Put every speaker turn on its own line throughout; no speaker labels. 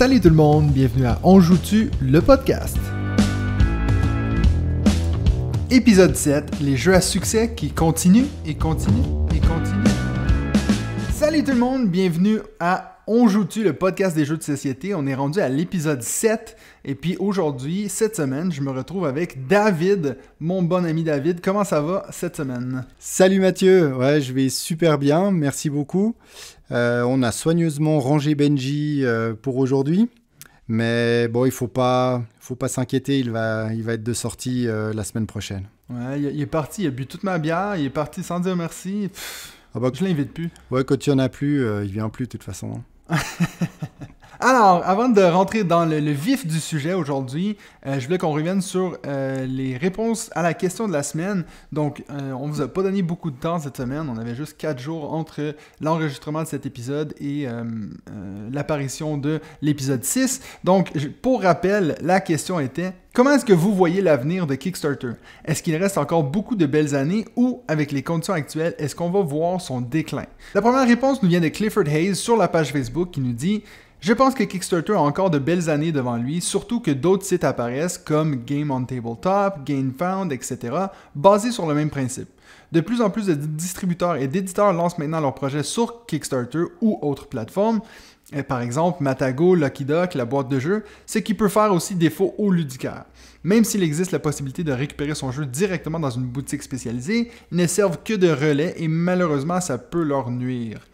Salut tout le monde, bienvenue à On joue-tu, le podcast. Épisode 7, les jeux à succès qui continuent et continuent et continuent. Salut tout le monde, bienvenue à On joue-tu, le podcast des jeux de société. On est rendu à l'épisode 7 et puis aujourd'hui, cette semaine, je me retrouve avec David, mon bon ami David. Comment ça va cette semaine?
Salut Mathieu, ouais, je vais super bien, merci beaucoup. Euh, on a soigneusement rangé Benji euh, pour aujourd'hui. Mais bon, il ne faut pas s'inquiéter, il va, il va être de sortie euh, la semaine prochaine.
Ouais, il est parti, il a bu toute ma bière, il est parti sans dire merci. Je ah bah, je l'invite plus. Ouais, quand il n'y en a plus, il vient plus de toute façon. Alors, avant de rentrer dans le, vif du sujet aujourd'hui, euh, je voulais qu'on revienne sur euh, les réponses à la question de la semaine. Donc, on euh, on vous a pas donné beaucoup de temps cette semaine. On avait juste 4 jours entre l'enregistrement de cet épisode et l'apparition de l'épisode 6. Donc, pour rappel, la question était Comment est-ce que vous voyez l'avenir de Kickstarter Est-ce qu'il reste encore beaucoup de belles années ou, avec les conditions actuelles, est-ce qu'on va voir son déclin La première réponse nous vient de Clifford Hayes sur la page Facebook qui nous dit je pense que Kickstarter a encore de belles années devant lui, surtout que d'autres sites apparaissent comme Game on Tabletop, Game etc., basés sur le même principe. De plus en plus de distributeurs et d'éditeurs lancent maintenant leurs projets sur Kickstarter ou autres plateformes, euh, par exemple Matago, Lucky Duck, la boîte de jeu, ce qui peut faire aussi défaut au ludicaire. Même s'il existe la possibilité de récupérer son jeu directement dans une boutique spécialisée, ils ne servent que de relais et malheureusement ça peut leur nuire.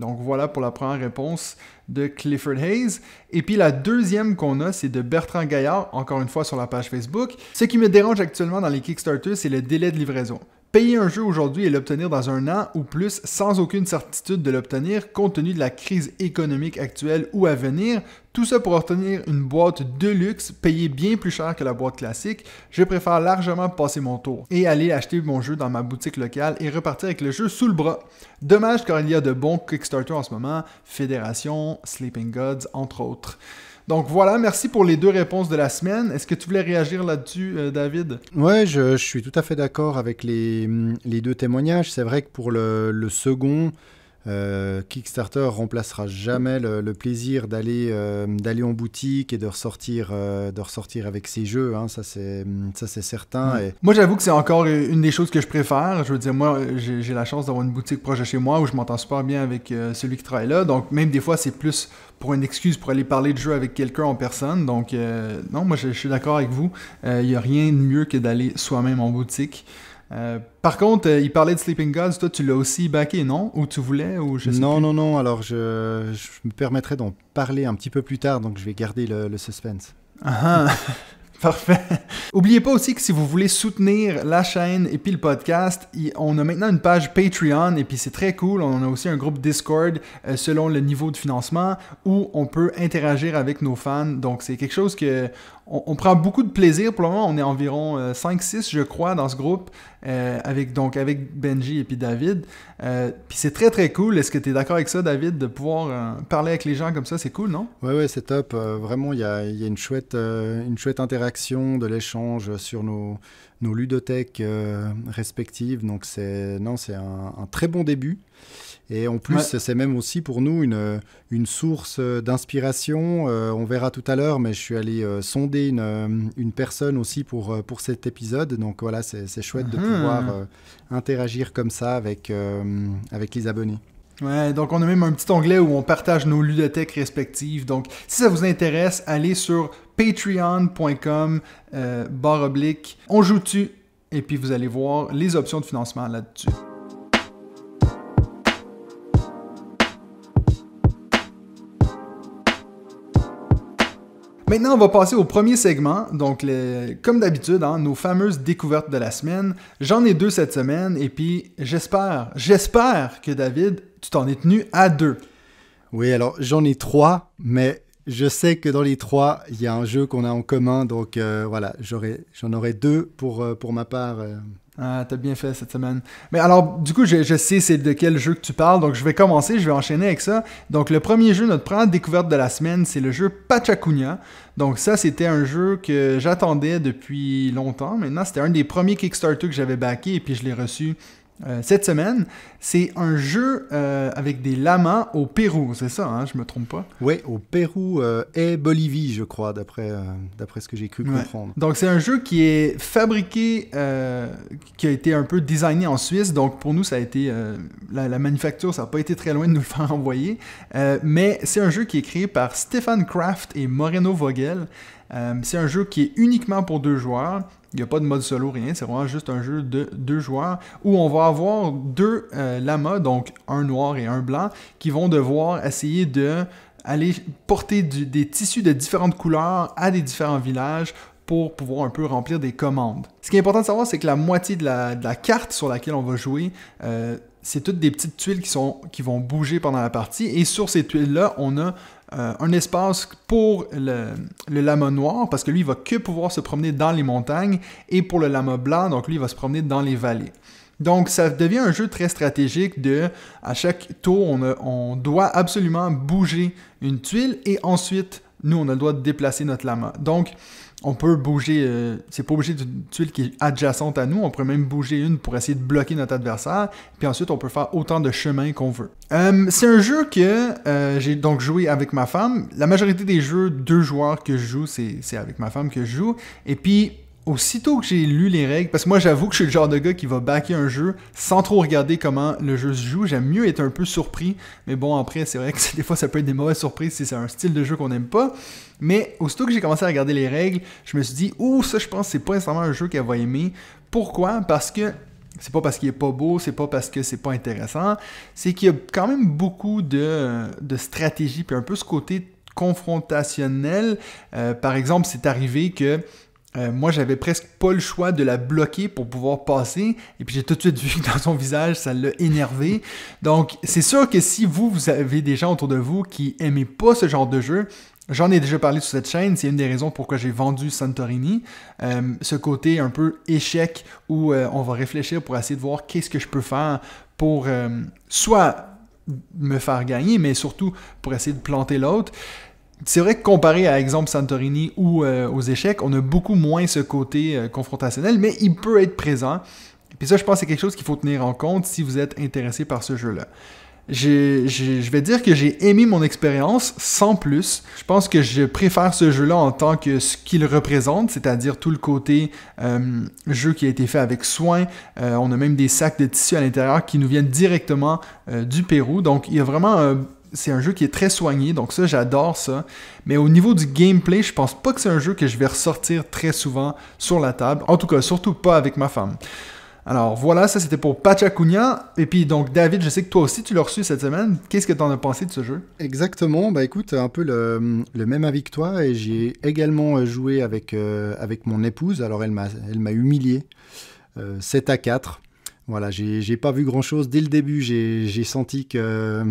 Donc voilà pour la première réponse de Clifford Hayes. Et puis la deuxième qu'on a, c'est de Bertrand Gaillard, encore une fois sur la page Facebook. Ce qui me dérange actuellement dans les Kickstarters, c'est le délai de livraison. Payer un jeu aujourd'hui et l'obtenir dans un an ou plus sans aucune certitude de l'obtenir compte tenu de la crise économique actuelle ou à venir, tout ça pour obtenir une boîte de luxe payée bien plus cher que la boîte classique, je préfère largement passer mon tour et aller acheter mon jeu dans ma boutique locale et repartir avec le jeu sous le bras. Dommage car il y a de bons Kickstarter en ce moment, Fédération, Sleeping Gods entre autres. Donc voilà, merci pour les deux réponses de la semaine. Est-ce que tu voulais réagir là-dessus, euh, David
Oui, je, suis tout à fait d'accord avec les, deux témoignages. C'est vrai que pour le second, euh, Kickstarter remplacera jamais le, plaisir d'aller euh, d'aller en boutique et de ressortir euh, de ressortir avec ses jeux. Hein. ça c'est ça c'est certain. Et...
Moi j'avoue que c'est encore une des choses que je préfère. Je veux dire moi j'ai la chance d'avoir une boutique proche de chez moi où je m'entends super bien avec celui qui travaille là. Donc même des fois c'est plus pour une excuse pour aller parler de jeu avec quelqu'un en personne. Donc non moi je, je suis d'accord avec vous. Il n'y a rien de mieux que d'aller soi-même en boutique. Euh, par contre, euh, il parlait de Sleeping Gods, toi tu l'as aussi backé, non Ou tu voulais ou je Non, non,
non, alors je, me permettrai d'en parler un petit peu plus tard, donc je vais garder le, suspense. Ah
Parfait. Oubliez pas aussi que si vous voulez soutenir la chaîne et puis le podcast, on a maintenant une page Patreon et puis c'est très cool. On a aussi un groupe Discord euh, selon le niveau de financement où on peut interagir avec nos fans. Donc c'est quelque chose que on, prend beaucoup de plaisir. Pour le moment, on est environ 5-6, euh, je crois, dans ce groupe, euh, avec, donc, avec Benji et puis David. Euh, puis c'est très, très cool. Est-ce que tu es d'accord avec ça, David, de pouvoir parler avec les gens comme ça? C'est cool, non?
Oui, ouais, c'est top. vraiment, il y a, y une, chouette, une chouette interaction, de l'échange sur nos, ludothèques respectives. Donc, c'est un très bon début. Et en plus, c'est même aussi pour nous une, euh, une source euh, d'inspiration. Euh, on verra tout à l'heure, mais je suis allé sonder une, une, personne aussi pour, pour cet épisode. Donc voilà, c'est chouette de mhm. pouvoir
interagir comme ça avec, avec les abonnés. Ouais, donc on a même un petit onglet où on partage nos ludothèques respectives. Donc si ça vous intéresse, allez sur patreon.com barre oblique on joue dessus et puis vous allez voir les options de financement là-dessus. Maintenant, on va passer au premier segment. Donc, comme d'habitude, hein, nos fameuses découvertes de la semaine. J'en ai deux cette semaine et puis j'espère, j'espère que David, tu t'en es tenu à deux.
Oui, alors j'en ai trois, mais je sais que dans les trois, il y a un jeu qu'on a en commun,
donc euh, voilà, j'en aurai deux pour, euh, pour ma part. Euh. Ah, t'as bien fait cette semaine. Mais alors, du coup, je, sais c'est de quel jeu que tu parles, donc je vais commencer, je vais enchaîner avec ça. Donc, le premier jeu, notre première découverte de la semaine, c'est le jeu pachakunya Donc, ça, c'était un jeu que j'attendais depuis longtemps. Maintenant, c'était un des premiers Kickstarter que j'avais backé et puis je l'ai reçu euh, cette semaine, c'est un jeu euh, avec des lamas au Pérou, c'est ça, hein, je me trompe pas
Oui, au Pérou euh, et Bolivie, je crois, d'après d'après ce que j'ai cru comprendre.
Donc c'est un jeu qui est fabriqué, qui a été un peu designé en Suisse, donc pour nous ça a été, la, manufacture, ça n'a pas été très loin de nous le faire envoyer, mais c'est un jeu qui est créé par Stefan Kraft et Moreno Vogel. c'est un jeu qui est uniquement pour deux joueurs il n'y a pas de mode solo, rien. C'est vraiment juste un jeu de deux joueurs où on va avoir deux euh, lamas, donc un noir et un blanc, qui vont devoir essayer de aller porter des tissus de différentes couleurs à des différents villages pour pouvoir un peu remplir des commandes. Ce qui est important de savoir, c'est que la moitié de la, carte sur laquelle on va jouer, euh, c'est toutes des petites tuiles qui vont bouger pendant la partie. Et sur ces tuiles-là, on a euh, un espace pour le, lama noir, parce que lui, il va que pouvoir se promener dans les montagnes, et pour le lama blanc, donc lui, il va se promener dans les vallées. Donc, ça devient un jeu très stratégique de, à chaque tour, on, on doit absolument bouger une tuile, et ensuite, nous, on a le droit de déplacer notre lama. Donc, on peut bouger, euh, c'est pas obligé d'une tuile qui est adjacente à nous, on peut même bouger une pour essayer de bloquer notre adversaire, puis ensuite on peut faire autant de chemins qu'on veut. Euh, c'est un jeu que euh, j'ai donc joué avec ma femme. La majorité des jeux, deux joueurs que je joue, c'est avec ma femme que je joue. Et puis, aussitôt que j'ai lu les règles, parce que moi j'avoue que je suis le genre de gars qui va backer un jeu sans trop regarder comment le jeu se joue, j'aime mieux être un peu surpris, mais bon après c'est vrai que des fois ça peut être des mauvaises surprises si c'est un style de jeu qu'on n'aime pas, mais aussitôt que j'ai commencé à regarder les règles, je me suis dit, oh, ça, je pense que c'est pas nécessairement un jeu qu'elle va aimer. Pourquoi Parce que c'est pas parce qu'il est pas beau, c'est pas parce que c'est pas intéressant, c'est qu'il y a quand même beaucoup de, de stratégie, puis un peu ce côté confrontationnel. Euh, par exemple, c'est arrivé que euh, moi, j'avais presque pas le choix de la bloquer pour pouvoir passer. Et puis j'ai tout de suite vu que dans son visage, ça l'a énervé. Donc, c'est sûr que si vous, vous avez des gens autour de vous qui aimez pas ce genre de jeu, J'en ai déjà parlé sur cette chaîne, c'est une des raisons pourquoi j'ai vendu Santorini. Euh, ce côté un peu échec où euh, on va réfléchir pour essayer de voir qu'est-ce que je peux faire pour euh, soit me faire gagner, mais surtout pour essayer de planter l'autre. C'est vrai que comparé à exemple Santorini ou aux échecs, on a beaucoup moins ce côté confrontationnel, mais il peut être présent. Puis ça, je pense que c'est quelque chose qu'il faut tenir en compte si vous êtes intéressé par ce jeu-là je vais dire que j'ai aimé mon expérience sans plus. Je pense que je préfère ce jeu-là en tant que ce qu'il représente, c'est-à-dire tout le côté euh, jeu qui a été fait avec soin. Euh, on a même des sacs de tissu à l'intérieur qui nous viennent directement euh, du Pérou. Donc il y a vraiment c'est un jeu qui est très soigné, donc ça j'adore ça. Mais au niveau du gameplay, je pense pas que c'est un jeu que je vais ressortir très souvent sur la table. En tout cas, surtout pas avec ma femme. Alors voilà, ça c'était pour Pachacunia. Et puis donc David, je sais que toi aussi tu l'as reçu cette semaine. Qu'est-ce que tu as pensé de ce jeu
Exactement, bah écoute, un peu le, même avis que toi. Et j'ai également euh, joué avec, euh, avec mon épouse. Alors elle m'a humilié. 7 euh, à 4. Voilà, j'ai pas vu grand chose. Dès le début, j'ai senti que,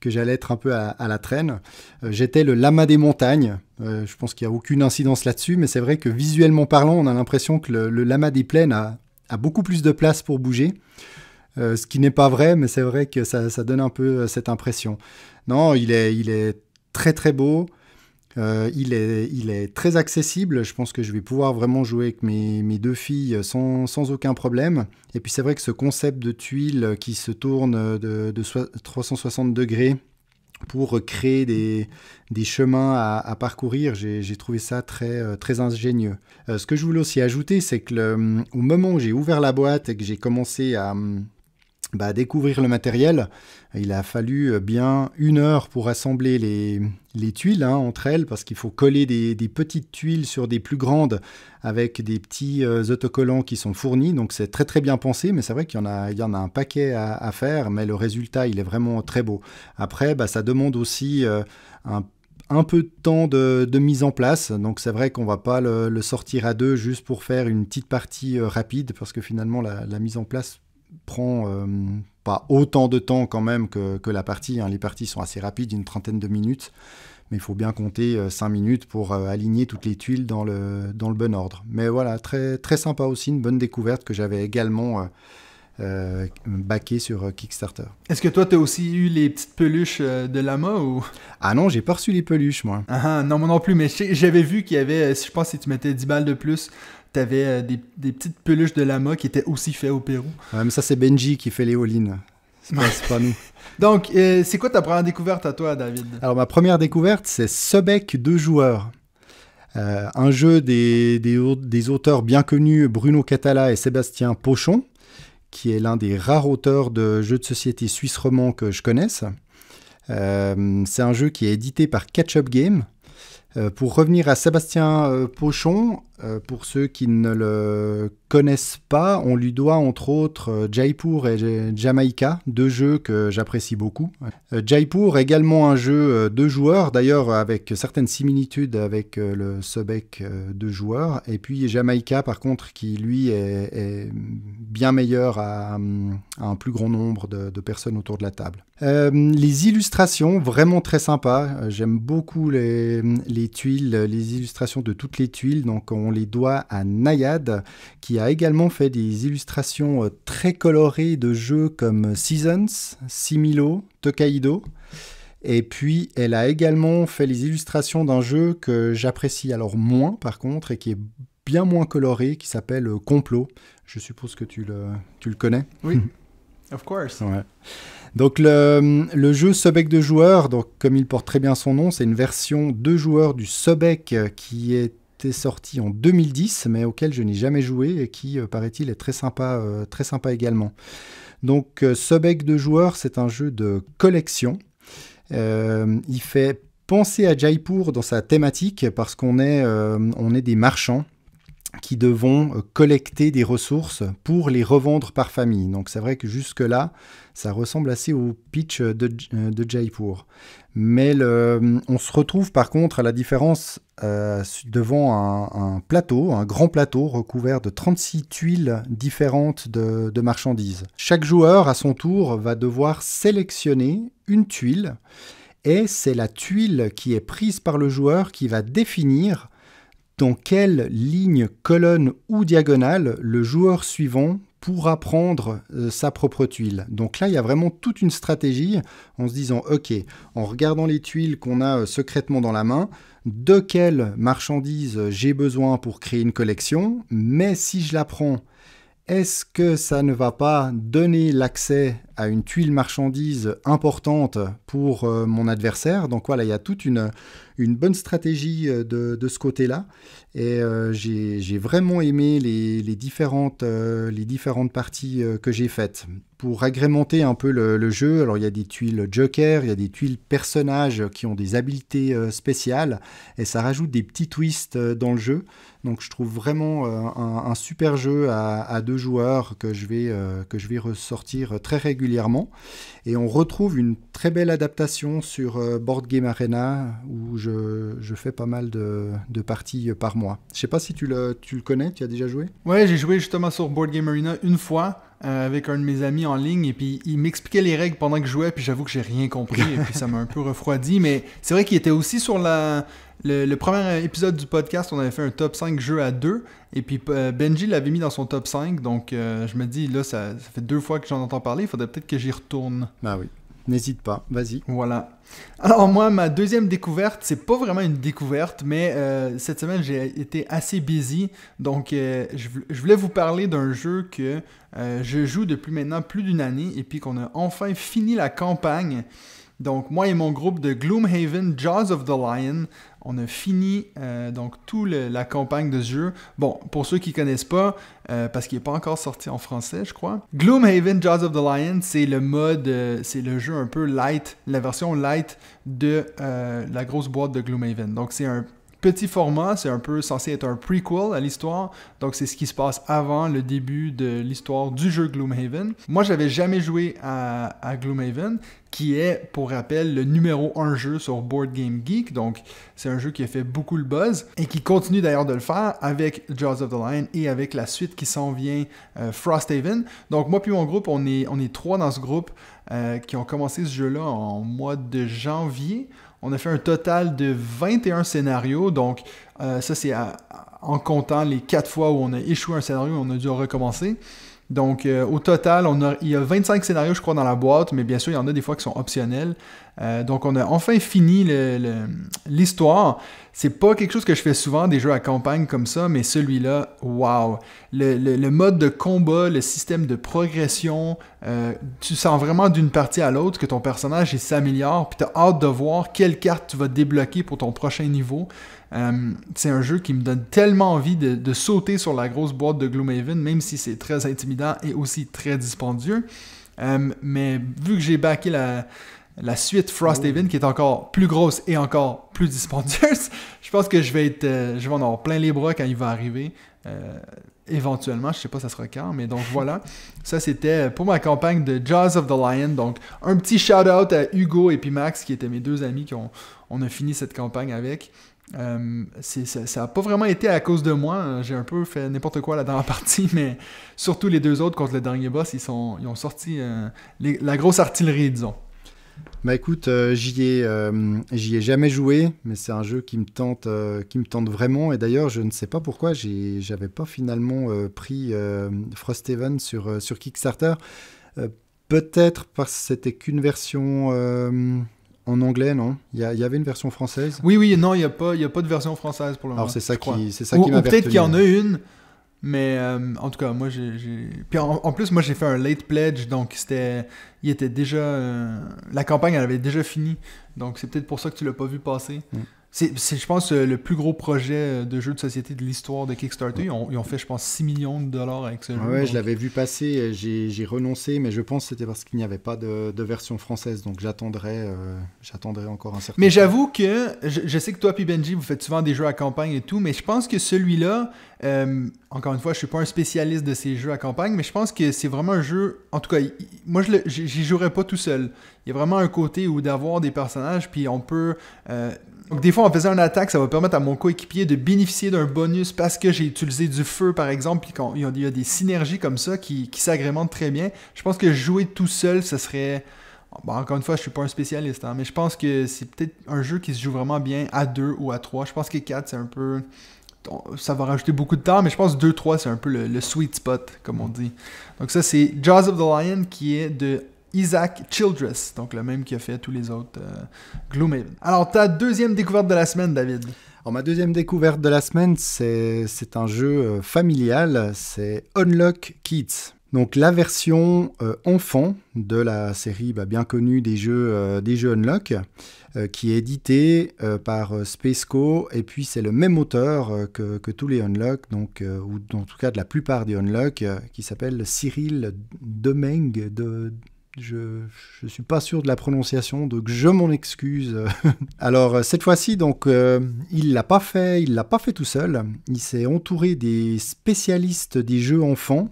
que j'allais être un peu à, la traîne. J'étais le lama des montagnes. je pense qu'il n'y a aucune incidence là-dessus, mais c'est vrai que visuellement parlant, on a l'impression que le, lama des plaines a a beaucoup plus de place pour bouger. Euh, ce qui n'est pas vrai, mais c'est vrai que ça, donne un peu euh, cette impression. Non, il est, il est très très beau. Euh, il, est, très accessible. Je pense que je vais pouvoir vraiment jouer avec mes, deux filles sans, sans, aucun problème. Et puis c'est vrai que ce concept de tuile qui se tourne de, 360 degrés pour créer des, chemins à, parcourir. J'ai trouvé ça très, euh, très ingénieux. Euh, ce que je voulais aussi ajouter, c'est que au moment où j'ai ouvert la boîte et que j'ai commencé à, bah, découvrir le matériel. Il a fallu euh, bien une heure pour assembler les, les tuiles hein, entre elles, parce qu'il faut coller des, des, petites tuiles sur des plus grandes avec des petits euh, autocollants qui sont fournis. Donc c'est très très bien pensé, mais c'est vrai qu'il y, en a, il y en a un paquet à, faire, mais le résultat, il est vraiment très beau. Après, bah, ça demande aussi euh, un un peu de temps de, de mise en place. Donc c'est vrai qu'on va pas le, sortir à deux juste pour faire une petite partie rapide parce que finalement la, la, mise en place prend euh, pas autant de temps quand même que, la partie. Hein. Les parties sont assez rapides, une trentaine de minutes, mais il faut bien compter 5 euh, minutes pour euh, aligner toutes les tuiles dans le, dans le bon ordre. Mais voilà, très, très sympa aussi, une bonne découverte que j'avais également euh, sur Kickstarter.
Est-ce que toi, tu as aussi eu les petites peluches de Lama ou Ah non, j'ai pas reçu les peluches, moi. Ah, non, moi non plus, mais j'avais vu qu'il y avait, je pense, si tu mettais 10 balles de plus, t'avais euh, des, petites peluches de lama qui étaient aussi faites au Pérou. mais ça, c'est Benji qui fait les C'est pas, nous. Donc, euh, c'est quoi ta première découverte à toi, David
Alors, ma première découverte, c'est Sebec deux joueurs. Euh, un jeu des, des, auteurs bien connus, Bruno Catala et Sébastien Pochon, qui est l'un des rares auteurs de jeux de société suisse roman que je connaisse. c'est un jeu qui est édité par Catch Up Game. pour revenir à Sébastien Pochon, euh, pour ceux qui ne le connaissent pas, on lui doit entre autres euh, Jaipur et Jamaica, deux jeux que j'apprécie beaucoup. Euh, Jaipur, également un jeu de joueurs, d'ailleurs avec certaines similitudes avec le Sobek de joueurs. Et puis Jamaica, par contre, qui lui est, bien meilleur à, un plus grand nombre de, personnes autour de la table. les illustrations, vraiment très sympa. J'aime beaucoup les, les, tuiles, les illustrations de toutes les tuiles. Donc on les doit à Nayad, qui a également fait des illustrations euh, très colorées de jeux comme Seasons, Similo, Tokaido. Et puis, elle a également fait les illustrations d'un jeu que j'apprécie alors moins, par contre, et qui est bien moins coloré, qui s'appelle euh, Complot. Je suppose que tu le, tu le connais.
Oui, of course.
Donc le, jeu Sobek de joueurs, donc comme il porte très bien son nom, c'est une version de joueurs du Sobek euh, qui est sorti en 2010, mais auquel je n'ai jamais joué et qui, euh, paraît-il, est très sympa, euh, très sympa également. Donc, euh, Sobek de joueurs, c'est un jeu de collection. il fait penser à Jaipur dans sa thématique parce qu'on est, on est des marchands qui devons euh, collecter des ressources pour les revendre par famille. Donc c'est vrai que jusque-là, ça ressemble assez au pitch de, euh, Jaipur. Mais euh, on se retrouve par contre à la différence devant un, plateau, un grand plateau recouvert de 36 tuiles différentes de, de marchandises. Chaque joueur, à son tour, va devoir sélectionner une tuile et c'est la tuile qui est prise par le joueur qui va définir dans quelle ligne, colonne ou diagonale le joueur suivant pourra prendre euh, sa propre tuile. Donc là, il y a vraiment toute une stratégie en se disant, OK, en regardant les tuiles qu'on a euh, secrètement dans la main, de quelle marchandise euh, j'ai besoin pour créer une collection, mais si je la prends est-ce que ça ne va pas donner l'accès à une tuile marchandise importante pour euh, mon adversaire Donc voilà, il y a toute une, bonne stratégie euh, de, ce côté-là. Et euh, j'ai vraiment aimé les différentes parties que j'ai faites pour agrémenter un peu le, jeu. Alors il y a des tuiles Joker, il y a des tuiles personnages qui ont des habiletés euh, spéciales et ça rajoute des petits twists euh, dans le jeu. Donc je trouve vraiment euh, un, super jeu à, deux joueurs que je, vais, que je vais ressortir très régulièrement. Et on retrouve une très belle adaptation sur Board Game Arena où je, fais pas mal de, parties par mois. Je sais pas si tu le, tu le connais, tu as déjà joué
Oui, j'ai joué justement sur Board Game Arena une fois. Euh, avec un de mes amis en ligne et puis il m'expliquait les règles pendant que je jouais puis j'avoue que j'ai rien compris et puis ça m'a un peu refroidi mais c'est vrai qu'il était aussi sur la le, premier épisode du podcast on avait fait un top 5 jeux à deux et puis euh, Benji l'avait mis dans son top 5 donc euh, je me dis là ça, fait deux fois que j'en entends parler il faudrait peut-être que j'y retourne. Bah oui. N'hésite pas, vas-y. Voilà. Alors moi, ma deuxième découverte, c'est pas vraiment une découverte, mais euh, cette semaine j'ai été assez busy, donc euh, je, voulais vous parler d'un jeu que euh, je joue depuis maintenant plus d'une année et puis qu'on a enfin fini la campagne. Donc moi et mon groupe de Gloomhaven Jaws of the Lion, on a fini euh, donc toute la campagne de ce jeu. Bon, pour ceux qui connaissent pas, euh, parce qu'il n'est pas encore sorti en français, je crois. Gloomhaven Jaws of the Lion, c'est le mode, euh, c'est le jeu un peu light, la version light de la grosse boîte de Gloomhaven. Donc c'est un petit format, c'est un peu censé être un prequel à l'histoire, donc c'est ce qui se passe avant le début de l'histoire du jeu Gloomhaven. Moi, j'avais jamais joué à, Gloomhaven, qui est, pour rappel, le numéro 1 jeu sur Board Game Geek. Donc, c'est un jeu qui a fait beaucoup le buzz et qui continue d'ailleurs de le faire avec Jaws of the Lion et avec la suite qui s'en vient, euh, Frosthaven. Donc, moi puis mon groupe, on est, on est trois dans ce groupe euh, qui ont commencé ce jeu-là en mois de janvier. On a fait un total de 21 scénarios, donc euh, ça c'est en comptant les 4 fois où on a échoué un scénario, on a dû recommencer. Donc euh, au total, on il y a 25 scénarios je crois dans la boîte, mais bien sûr il y en a des fois qui sont optionnels. Euh, donc on a enfin fini l'histoire. C'est pas quelque chose que je fais souvent, des jeux à campagne comme ça, mais celui-là, wow! Le, mode de combat, le système de progression, euh, tu sens vraiment d'une partie à l'autre que ton personnage s'améliore, puis t'as hâte de voir quelle carte tu vas débloquer pour ton prochain niveau. Euh, c'est un jeu qui me donne tellement envie de, sauter sur la grosse boîte de Gloomhaven, même si c'est très intimidant et aussi très dispendieux. mais vu que j'ai backé la, la suite Frost oh. Haven qui est encore plus grosse et encore plus dispendieuse. je pense que je vais être, euh, je vais en avoir plein les bras quand il va arriver. Euh, éventuellement, je sais pas ça sera quand, mais donc voilà. ça c'était pour ma campagne de Jaws of the Lion. Donc un petit shout out à Hugo et puis Max qui étaient mes deux amis qui on a fini cette campagne avec. Euh, ça n'a pas vraiment été à cause de moi. J'ai un peu fait n'importe quoi la dernière partie, mais surtout les deux autres contre le dernier boss, ils, sont, ils ont sorti la grosse artillerie, disons.
Bah écoute, euh, j'y ai, euh, ai jamais joué, mais c'est un jeu qui me tente, euh, qui me tente vraiment. Et d'ailleurs, je ne sais pas pourquoi j'avais pas finalement pris Frost sur, sur Kickstarter. Peut-être parce que c'était qu'une version en anglais, non il
y, avait une version française Oui, oui, non, il n'y a, pas, a pas de version française pour le moment. Alors c'est ça qui, c'est ça qui m'a Peut-être qu'il y en a une, mais euh, en tout cas, moi j'ai. Puis en, plus, moi j'ai fait un late pledge, donc c'était. Il était déjà. Euh, la campagne, elle avait déjà fini. Donc c'est peut-être pour ça que tu l'as pas vu passer. Mm. C'est, je pense, euh, le plus gros projet euh, de jeu de société de l'histoire de Kickstarter. Ils ont, fait, je pense, 6 millions de dollars avec ce ah jeu. Ouais, je
l'avais vu passer, euh, j'ai, renoncé, mais je pense que c'était parce qu'il n'y avait pas de, version française. Donc j'attendrai, encore un certain Mais
j'avoue que, je, sais que toi puis Benji, vous faites souvent des jeux à campagne et tout, mais je pense que celui-là, encore une fois, je ne suis pas un spécialiste de ces jeux à campagne, mais je pense que c'est vraiment un jeu. En tout cas, moi, je n'y jouerais pas tout seul. Il y a vraiment un côté où d'avoir des personnages, puis on peut. Donc des fois, en faisant une attaque, ça va permettre à mon coéquipier de bénéficier d'un bonus parce que j'ai utilisé du feu, par exemple, puis il y, a des synergies comme ça qui, qui s'agrémentent très bien. Je pense que jouer tout seul, ce serait... encore une fois, je ne suis pas un spécialiste, hein, mais je pense que c'est peut-être un jeu qui se joue vraiment bien à 2 ou à 3. Je pense que 4, c'est un peu... Ça va rajouter beaucoup de temps, mais je pense 2-3, c'est un peu le, le, sweet spot, comme on dit. Donc ça, c'est Jaws of the Lion qui est de Isaac Childress, donc le même qui a fait tous les autres euh, Gloomhaven. Alors, ta deuxième découverte de la semaine, David ma deuxième découverte de la semaine, c'est
un jeu euh, familial, c'est Unlock Kids. Donc la version euh, enfant de la série bah, bien connue des jeux, des jeux Unlock, qui est édité par Spaceco, et puis c'est le même auteur que, tous les Unlock, donc, ou en tout cas de la plupart des Unlock, qui s'appelle Cyril Demeng, de, je ne suis pas sûr de la prononciation, donc je m'en excuse. Alors euh, cette fois-ci, donc euh, il l'a pas fait, il l'a pas fait tout seul. Il s'est entouré des spécialistes des jeux enfants,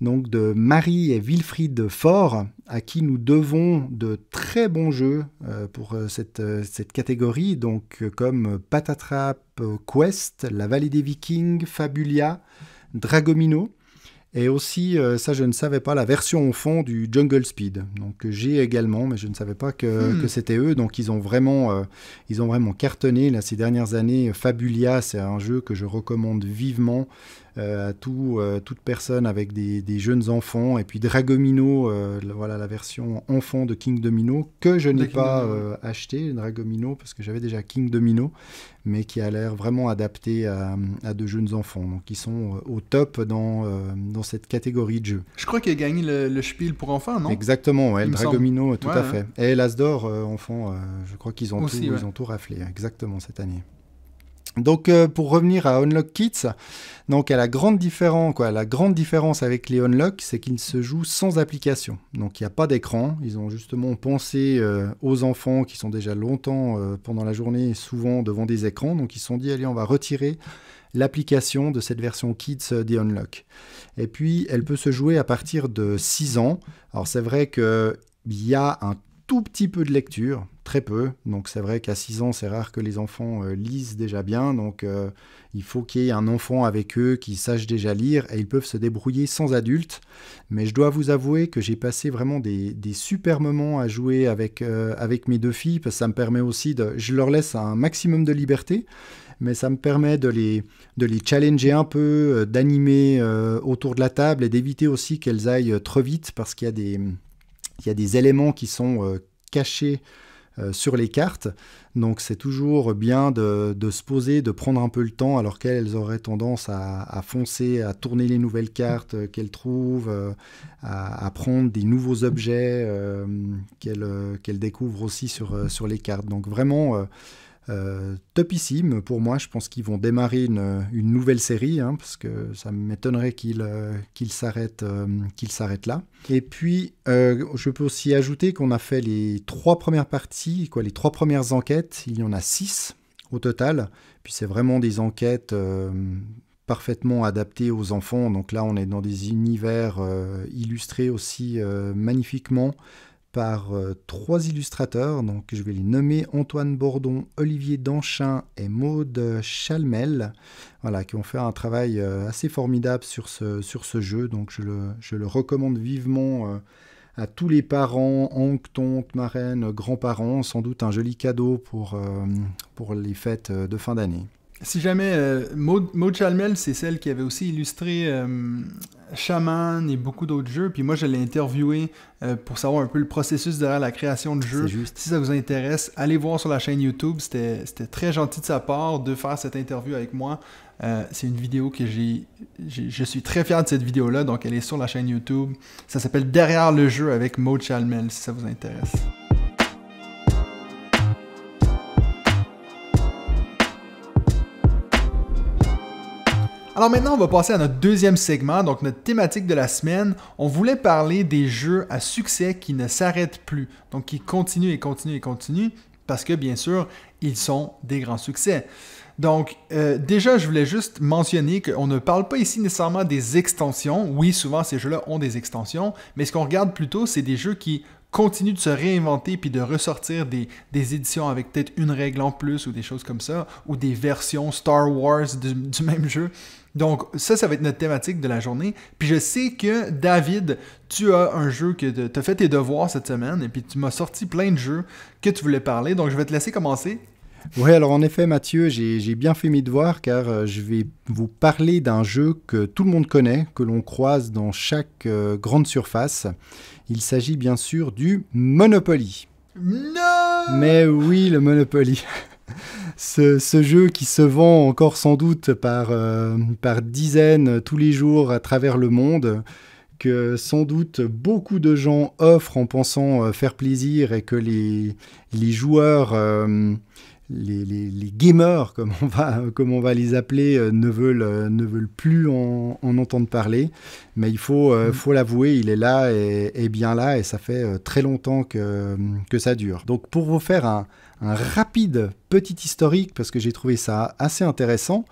donc de Marie et Wilfried Faure, à qui nous devons de très bons jeux euh, pour cette, cette, catégorie, donc comme Patatrap, Quest, La Vallée des Vikings, Fabulia, Dragomino. Et aussi, euh, ça je ne savais pas, la version au fond du Jungle Speed, donc euh, j'ai également, mais je ne savais pas que, hmm. c'était eux. Donc ils ont vraiment, euh, ils ont vraiment cartonné là, ces dernières années. Fabulia, c'est un jeu que je recommande vivement. Euh, à tout, euh, toute personne avec des, jeunes enfants, et puis Dragomino, euh, voilà la version enfant de King Domino, que je n'ai pas acheté, Dragomino, parce que j'avais déjà King Domino, mais qui a l'air vraiment adapté à, de jeunes enfants. Donc ils sont au top dans, dans cette catégorie de jeux.
Je crois qu'il a gagné le, Spiel pour enfants, non Exactement, Dragomino, tout à fait.
Et l'Asdor, enfant, je crois qu'ils ont, ils ont tout raflé, exactement, cette année. Donc euh, pour revenir à Unlock Kids, donc à la grande différence, avec les Unlock, c'est qu'ils se jouent sans application. Donc il n'y a pas d'écran. Ils ont justement pensé euh, aux enfants qui sont déjà longtemps euh, pendant la journée, souvent devant des écrans. Donc ils se sont dit allez, on va retirer l'application de cette version Kids des Unlock. Et puis elle peut se jouer à partir de 6 ans. Alors c'est vrai qu'il y a un tout petit peu de lecture, très peu. Donc c'est vrai qu'à 6 ans, c'est rare que les enfants euh, lisent déjà bien. Donc euh, il faut qu'il y ait un enfant avec eux qui sache déjà lire et ils peuvent se débrouiller sans adulte. Mais je dois vous avouer que j'ai passé vraiment des, des, super moments à jouer avec, euh, avec mes deux filles parce que ça me permet aussi de... Je leur laisse un maximum de liberté. Mais ça me permet de les, de les challenger un peu, d'animer autour de la table et d'éviter aussi qu'elles aillent trop vite parce qu'il y, y a des éléments qui sont cachés euh, sur les cartes. Donc c'est toujours bien de, se poser, de prendre un peu le temps, alors qu'elles auraient tendance à, foncer, à tourner les nouvelles cartes euh, qu'elles trouvent, euh, à, prendre des nouveaux objets qu'elles découvrent aussi sur, sur les cartes. Donc vraiment euh, topissime pour moi. Je pense qu'ils vont démarrer une, nouvelle série, hein, parce que ça m'étonnerait qu'ils euh, s'arrêtent euh, là. Et puis, je peux aussi ajouter qu'on a fait les trois premières parties, quoi, les trois premières enquêtes. Il y en a six au total. Puis c'est vraiment des enquêtes parfaitement adaptées aux enfants. Donc là, on est dans des univers illustrés aussi magnifiquement par euh, trois illustrateurs. Donc, je vais les nommer Antoine Bordon, Olivier Danchin et Maude Chalmel, voilà, qui ont fait un travail euh, assez formidable sur ce, jeu. Donc, je le, recommande vivement. Euh, à tous les parents, oncles, tantes, marraines, grands-parents, sans doute un joli cadeau pour les fêtes de fin d'année.
Si jamais, euh, Mo Chalmel, c'est celle qui avait aussi illustré euh, Shaman et beaucoup d'autres jeux. Puis moi, je l'ai interviewée euh, pour savoir un peu le processus derrière la création de jeux. Si ça vous intéresse, allez voir sur la chaîne YouTube. C'était très gentil de sa part de faire cette interview avec moi. c'est une vidéo que j'ai, Je suis très fier de cette vidéo-là, donc elle est sur la chaîne YouTube. Ça s'appelle Derrière le jeu avec Mo Chalmel, si ça vous intéresse. Alors maintenant, on va passer à notre deuxième segment, donc notre thématique de la semaine. On voulait parler des jeux à succès qui ne s'arrêtent plus, donc qui continuent et continuent et continuent, parce que bien sûr, ils sont des grands succès. Donc, euh, déjà, je voulais juste mentionner qu'on ne parle pas ici nécessairement des extensions. Oui, souvent, ces jeux-là ont des extensions, mais ce qu'on regarde plutôt, c'est des jeux qui continuent de se réinventer puis de ressortir des, éditions avec peut-être une règle en plus ou des choses comme ça, ou des versions Star Wars du même jeu. Donc, ça, ça va être notre thématique de la journée. Puis je sais que, David, tu as un jeu que tu as fait tes devoirs cette semaine et puis tu m'as sorti plein de jeux que tu voulais parler. Donc, je vais te laisser commencer.
Oui, alors en effet, Mathieu, j'ai bien fait mes devoirs car euh, je vais vous parler d'un jeu que tout le monde connaît, que l'on croise dans chaque euh, grande surface. Il s'agit bien sûr du Monopoly.
Non
Mais oui, le Monopoly. ce, jeu qui se vend encore sans doute par, euh, par dizaines tous les jours à travers le monde, que sans doute beaucoup de gens offrent en pensant euh, faire plaisir et que les, joueurs, euh, les, gamers, comme on va, comme on va les appeler, ne, veulent, ne veulent plus en, en entendre parler. Mais il faut, mm. faut l'avouer, il est là et, bien là et ça fait très longtemps que, que ça dure. Donc pour vous faire un un rapide petit historique parce que j'ai trouvé ça assez intéressant.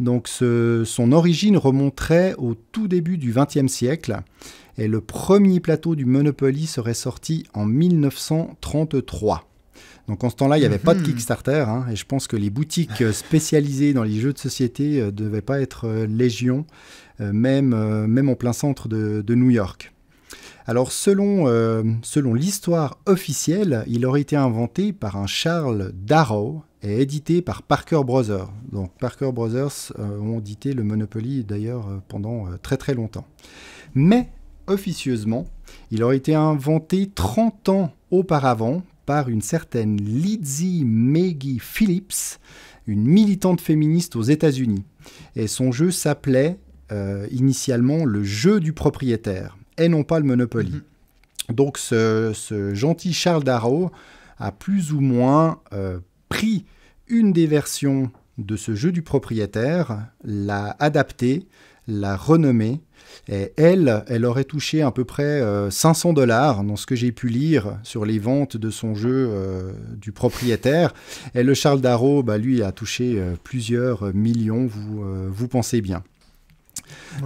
Donc son origine remonterait au tout début du XXe siècle et le premier plateau du Monopoly serait sorti en 1933. Donc en ce temps-là, il n'y avait pas de mhm. Kickstarter, hein, et je pense que les boutiques spécialisées dans les jeux de société ne euh, devaient pas être euh, légion, euh, même, même en plein centre de New York. Alors euh, selon, l'histoire officielle, il aurait été inventé par un Charles Darrow et édité par Parker Brothers. Donc Parker Brothers euh, ont édité le Monopoly d'ailleurs euh, pendant très très longtemps. Mais officieusement, il aurait été inventé 30 ans auparavant par une certaine Lizzie Maggie Phillips, une militante féministe aux États-Unis. Et son jeu s'appelait initialement le jeu du propriétaire et non pas le Monopoly. Mhm. Donc ce, gentil Charles Darrow a plus ou moins euh, pris une des versions de ce jeu du propriétaire, l'a adaptée, l'a renommée, et elle, elle aurait touché à peu près 500 euh, dollars dans ce que j'ai pu lire sur les ventes de son jeu euh, du propriétaire. Et le Charles Darrow, bah, lui, a touché plusieurs millions, vous pensez bien.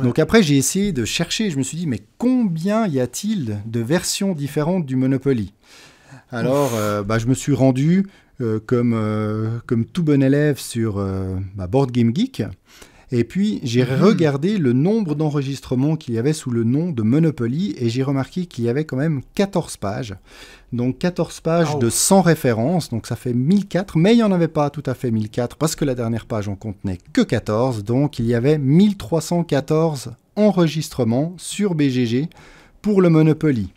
Donc après, j'ai essayé de chercher. Je me suis dit, mais combien y a-t-il de versions différentes du Monopoly Alors, euh, bah, je me suis rendu, euh, euh, comme, tout bon élève, sur bah, Board Game Geek. Et puis, j'ai mhm. regardé le nombre d'enregistrements qu'il y avait sous le nom de Monopoly et j'ai remarqué qu'il y avait quand même 14 pages. Donc 14 pages ah de 100 références, donc ça fait 1004, mais il n'y en avait pas tout à fait 1004 parce que la dernière page en contenait que 14, donc il y avait 1314 enregistrements sur BGG pour le Monopoly.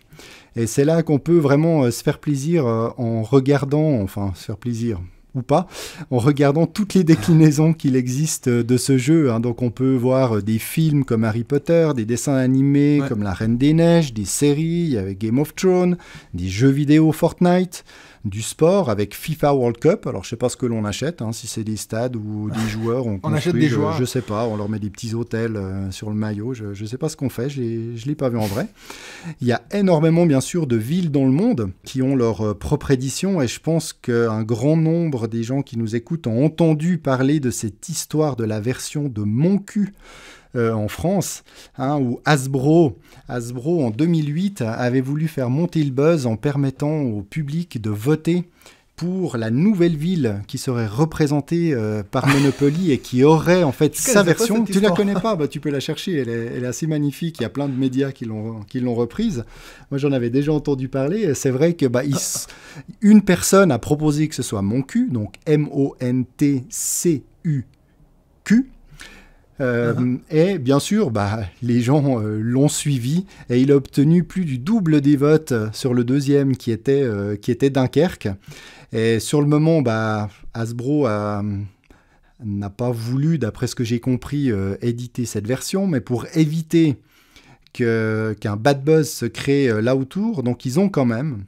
Et c'est là qu'on peut vraiment euh, se faire plaisir euh, en regardant, enfin se faire plaisir, ou pas, en regardant toutes les déclinaisons qu'il existe euh, de ce jeu. Hein. Donc on peut voir euh, des films comme Harry Potter, des dessins animés comme La Reine des Neiges, des séries avec Game of Thrones, des jeux vidéo Fortnite du sport avec FIFA World Cup. Alors, je sais pas ce que l'on achète, hein, si c'est des stades ou des joueurs. On, achète des joueurs. Je ne sais pas, on leur met des petits hôtels euh, sur le maillot. Je, ne sais pas ce qu'on fait, je ne l'ai pas vu en vrai. Il y a énormément, bien sûr, de villes dans le monde qui ont leur euh, propre édition et je pense qu'un grand nombre des gens qui nous écoutent ont entendu parler de cette histoire de la version de Mon cul euh, en France, hein, où Hasbro, Hasbro en 2008 avait voulu faire monter le buzz en permettant au public de voter pour la nouvelle ville qui serait représentée euh, par Monopoly et qui aurait en fait sa version. Tu la connais pas bah, Tu peux la chercher, elle est, assez magnifique. Il y a plein de médias qui l'ont reprise. Moi j'en avais déjà entendu parler. C'est vrai que bah, une personne a proposé que ce soit Moncu, donc M-O-N-T-C-U-Q. Euh, et bien sûr, bah, les gens euh, l'ont suivi et il a obtenu plus du double des votes sur le deuxième qui était, euh, qui était Dunkerque. Et sur le moment, bah, Hasbro n'a pas voulu, d'après ce que j'ai compris, éditer cette version, mais pour éviter qu'un bad buzz se crée là autour, donc ils ont quand même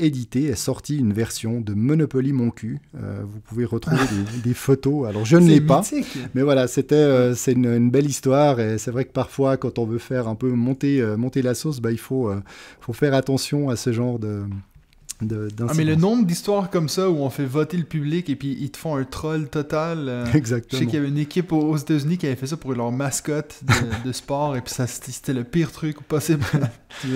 édité est sorti une version de Monopoly Mon cul. Euh, vous pouvez retrouver des, photos. Alors je ne l'ai pas, mais voilà, c'était euh, c'est une, belle histoire et c'est vrai que parfois quand on veut faire un peu monter euh, monter la sauce, bah, il faut faut faire attention à ce genre de ah, mais le
nombre d'histoires comme ça où on fait voter le public et puis ils te font un troll total. Exactement. Euh, je sais qu'il y avait une équipe aux, États-Unis qui avait fait ça pour leur mascotte de, sport et puis ça, c'était le pire truc possible.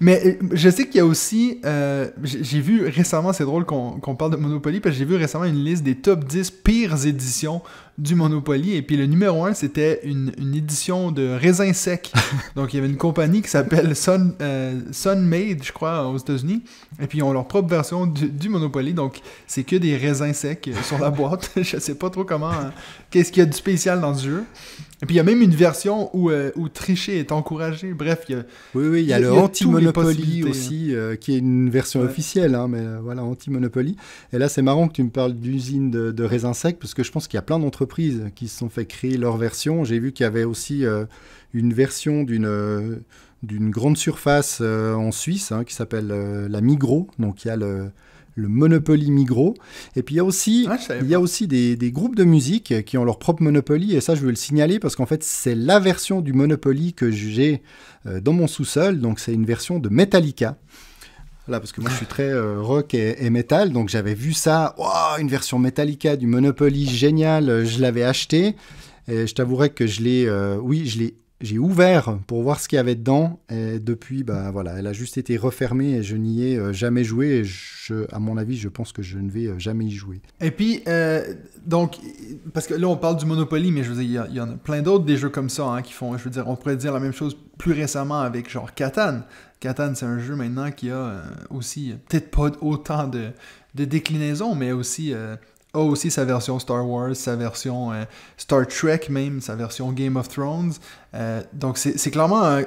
mais euh, je sais qu'il y a aussi. Euh, j'ai vu récemment, c'est drôle qu'on, parle de Monopoly parce que j'ai vu récemment une liste des top 10 pires éditions du Monopoly. Et puis le numéro 1, c'était une, édition de raisins sec. Donc il y avait une compagnie qui s'appelle Sun, made euh, Sunmade, je crois, aux États-Unis. Et puis ils ont leur propre version du, Monopoly. Donc c'est que des raisins secs euh, sur la boîte. je sais pas trop comment. Hein. Qu'est-ce qu'il y a de spécial dans ce jeu? Et puis il y a même une version où, euh, où tricher est encouragé. Bref, il y a, oui, oui, il y a, le anti-monopoly aussi,
hein. euh, qui est une version officielle, hein, mais euh, voilà, anti-monopoly. Et là, c'est marrant que tu me parles d'usine de, raisins secs, parce que je pense qu'il y a plein d'entreprises qui se sont fait créer leur version. J'ai vu qu'il y avait aussi une version d'une d'une grande surface en Suisse hein, qui s'appelle la Migros. Donc il y a le le Monopoly Migros. Et puis il y a aussi, ah, il y aussi des, groupes de musique qui ont leur propre Monopoly, et ça je veux le signaler parce qu'en fait c'est la version du Monopoly que j'ai euh, dans mon sous-sol, donc c'est une version de Metallica. là parce que moi je suis très euh, rock et, metal, donc j'avais vu ça, une version Metallica du Monopoly génial, je l'avais acheté. Et je t'avouerai que je l'ai, euh, oui, je l'ai j'ai ouvert pour voir ce qu'il y avait dedans. Et depuis, bah voilà, elle a juste été refermée et je n'y ai euh, jamais joué. Et à mon avis, je pense que je ne vais euh, jamais y jouer.
Et puis, euh, donc, parce que là, on parle du Monopoly, mais je veux dire, il y, en a plein d'autres des jeux comme ça hein, qui font. Je veux dire, on pourrait dire la même chose plus récemment avec genre Catan. Catan, c'est un jeu maintenant qui a aussi peut-être pas autant de, déclinaisons, mais aussi a aussi sa version Star Wars, sa version euh, Star Trek même, sa version Game of Thrones. Euh, donc c'est clairement...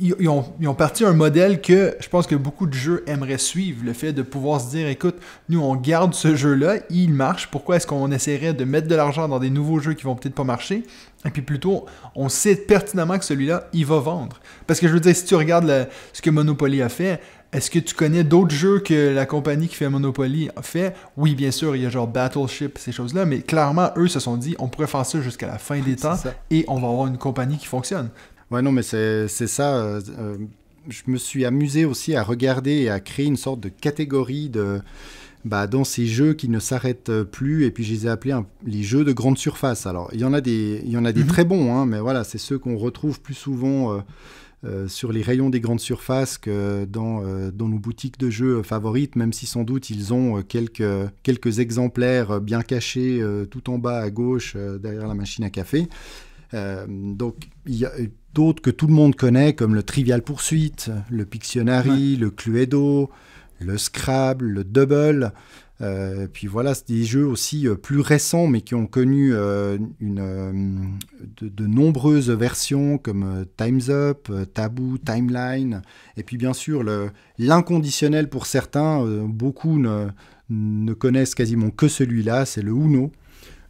ils, ont, parti un modèle que je pense que beaucoup de jeux aimeraient suivre. Le fait de pouvoir se dire, écoute, nous on garde ce jeu-là, il marche, pourquoi est-ce qu'on essaierait de mettre de l'argent dans des nouveaux jeux qui vont peut-être pas marcher et puis plutôt, on sait pertinemment que celui-là, il va vendre. Parce que je veux dire, si tu regardes ce que Monopoly a fait, est-ce que tu connais d'autres jeux que la compagnie qui fait Monopoly fait Oui, bien sûr, il y a genre Battleship, ces choses-là, mais clairement, eux se sont dit on pourrait faire ça jusqu'à la fin des temps et on va avoir une compagnie qui fonctionne. Ouais, non, mais c'est ça. Euh, euh, je me suis amusé aussi à
regarder et à créer une sorte de catégorie de. Bah, dans ces jeux qui ne s'arrêtent euh, plus, et puis je les ai appelés les jeux de grande surface. Alors, il y en a des, il y en a des mhm. très bons, hein, mais voilà, c'est ceux qu'on retrouve plus souvent euh, sur les rayons des grandes surfaces que euh, dans, nos boutiques de jeux favorites, même si sans doute ils ont euh, quelques, exemplaires bien cachés tout en bas à gauche derrière la machine à café. donc il y a d'autres que tout le monde connaît comme le Trivial Poursuite, le Pictionary, le Cluedo, le Scrabble, le Double. Euh, puis voilà, c'est des jeux aussi euh, plus récents, mais qui ont connu euh, de, nombreuses versions comme Time's Up, Taboo, Timeline, et puis bien sûr l'inconditionnel pour certains, beaucoup ne, connaissent quasiment que celui-là, c'est le Uno.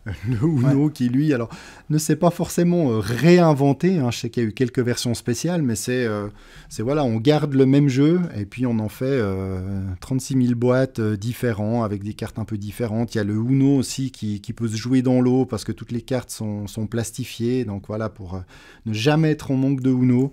le Uno qui lui alors ne s'est pas forcément euh, réinventé. Hein. Je sais qu'il y a eu quelques versions spéciales, mais euh, c'est voilà, on garde le même jeu et puis on en fait 36 euh, 000 boîtes différents avec des cartes un peu différentes. Il y a le Uno aussi qui, peut se jouer dans l'eau parce que toutes les cartes sont, sont plastifiées. Donc voilà pour ne jamais être en manque de Uno.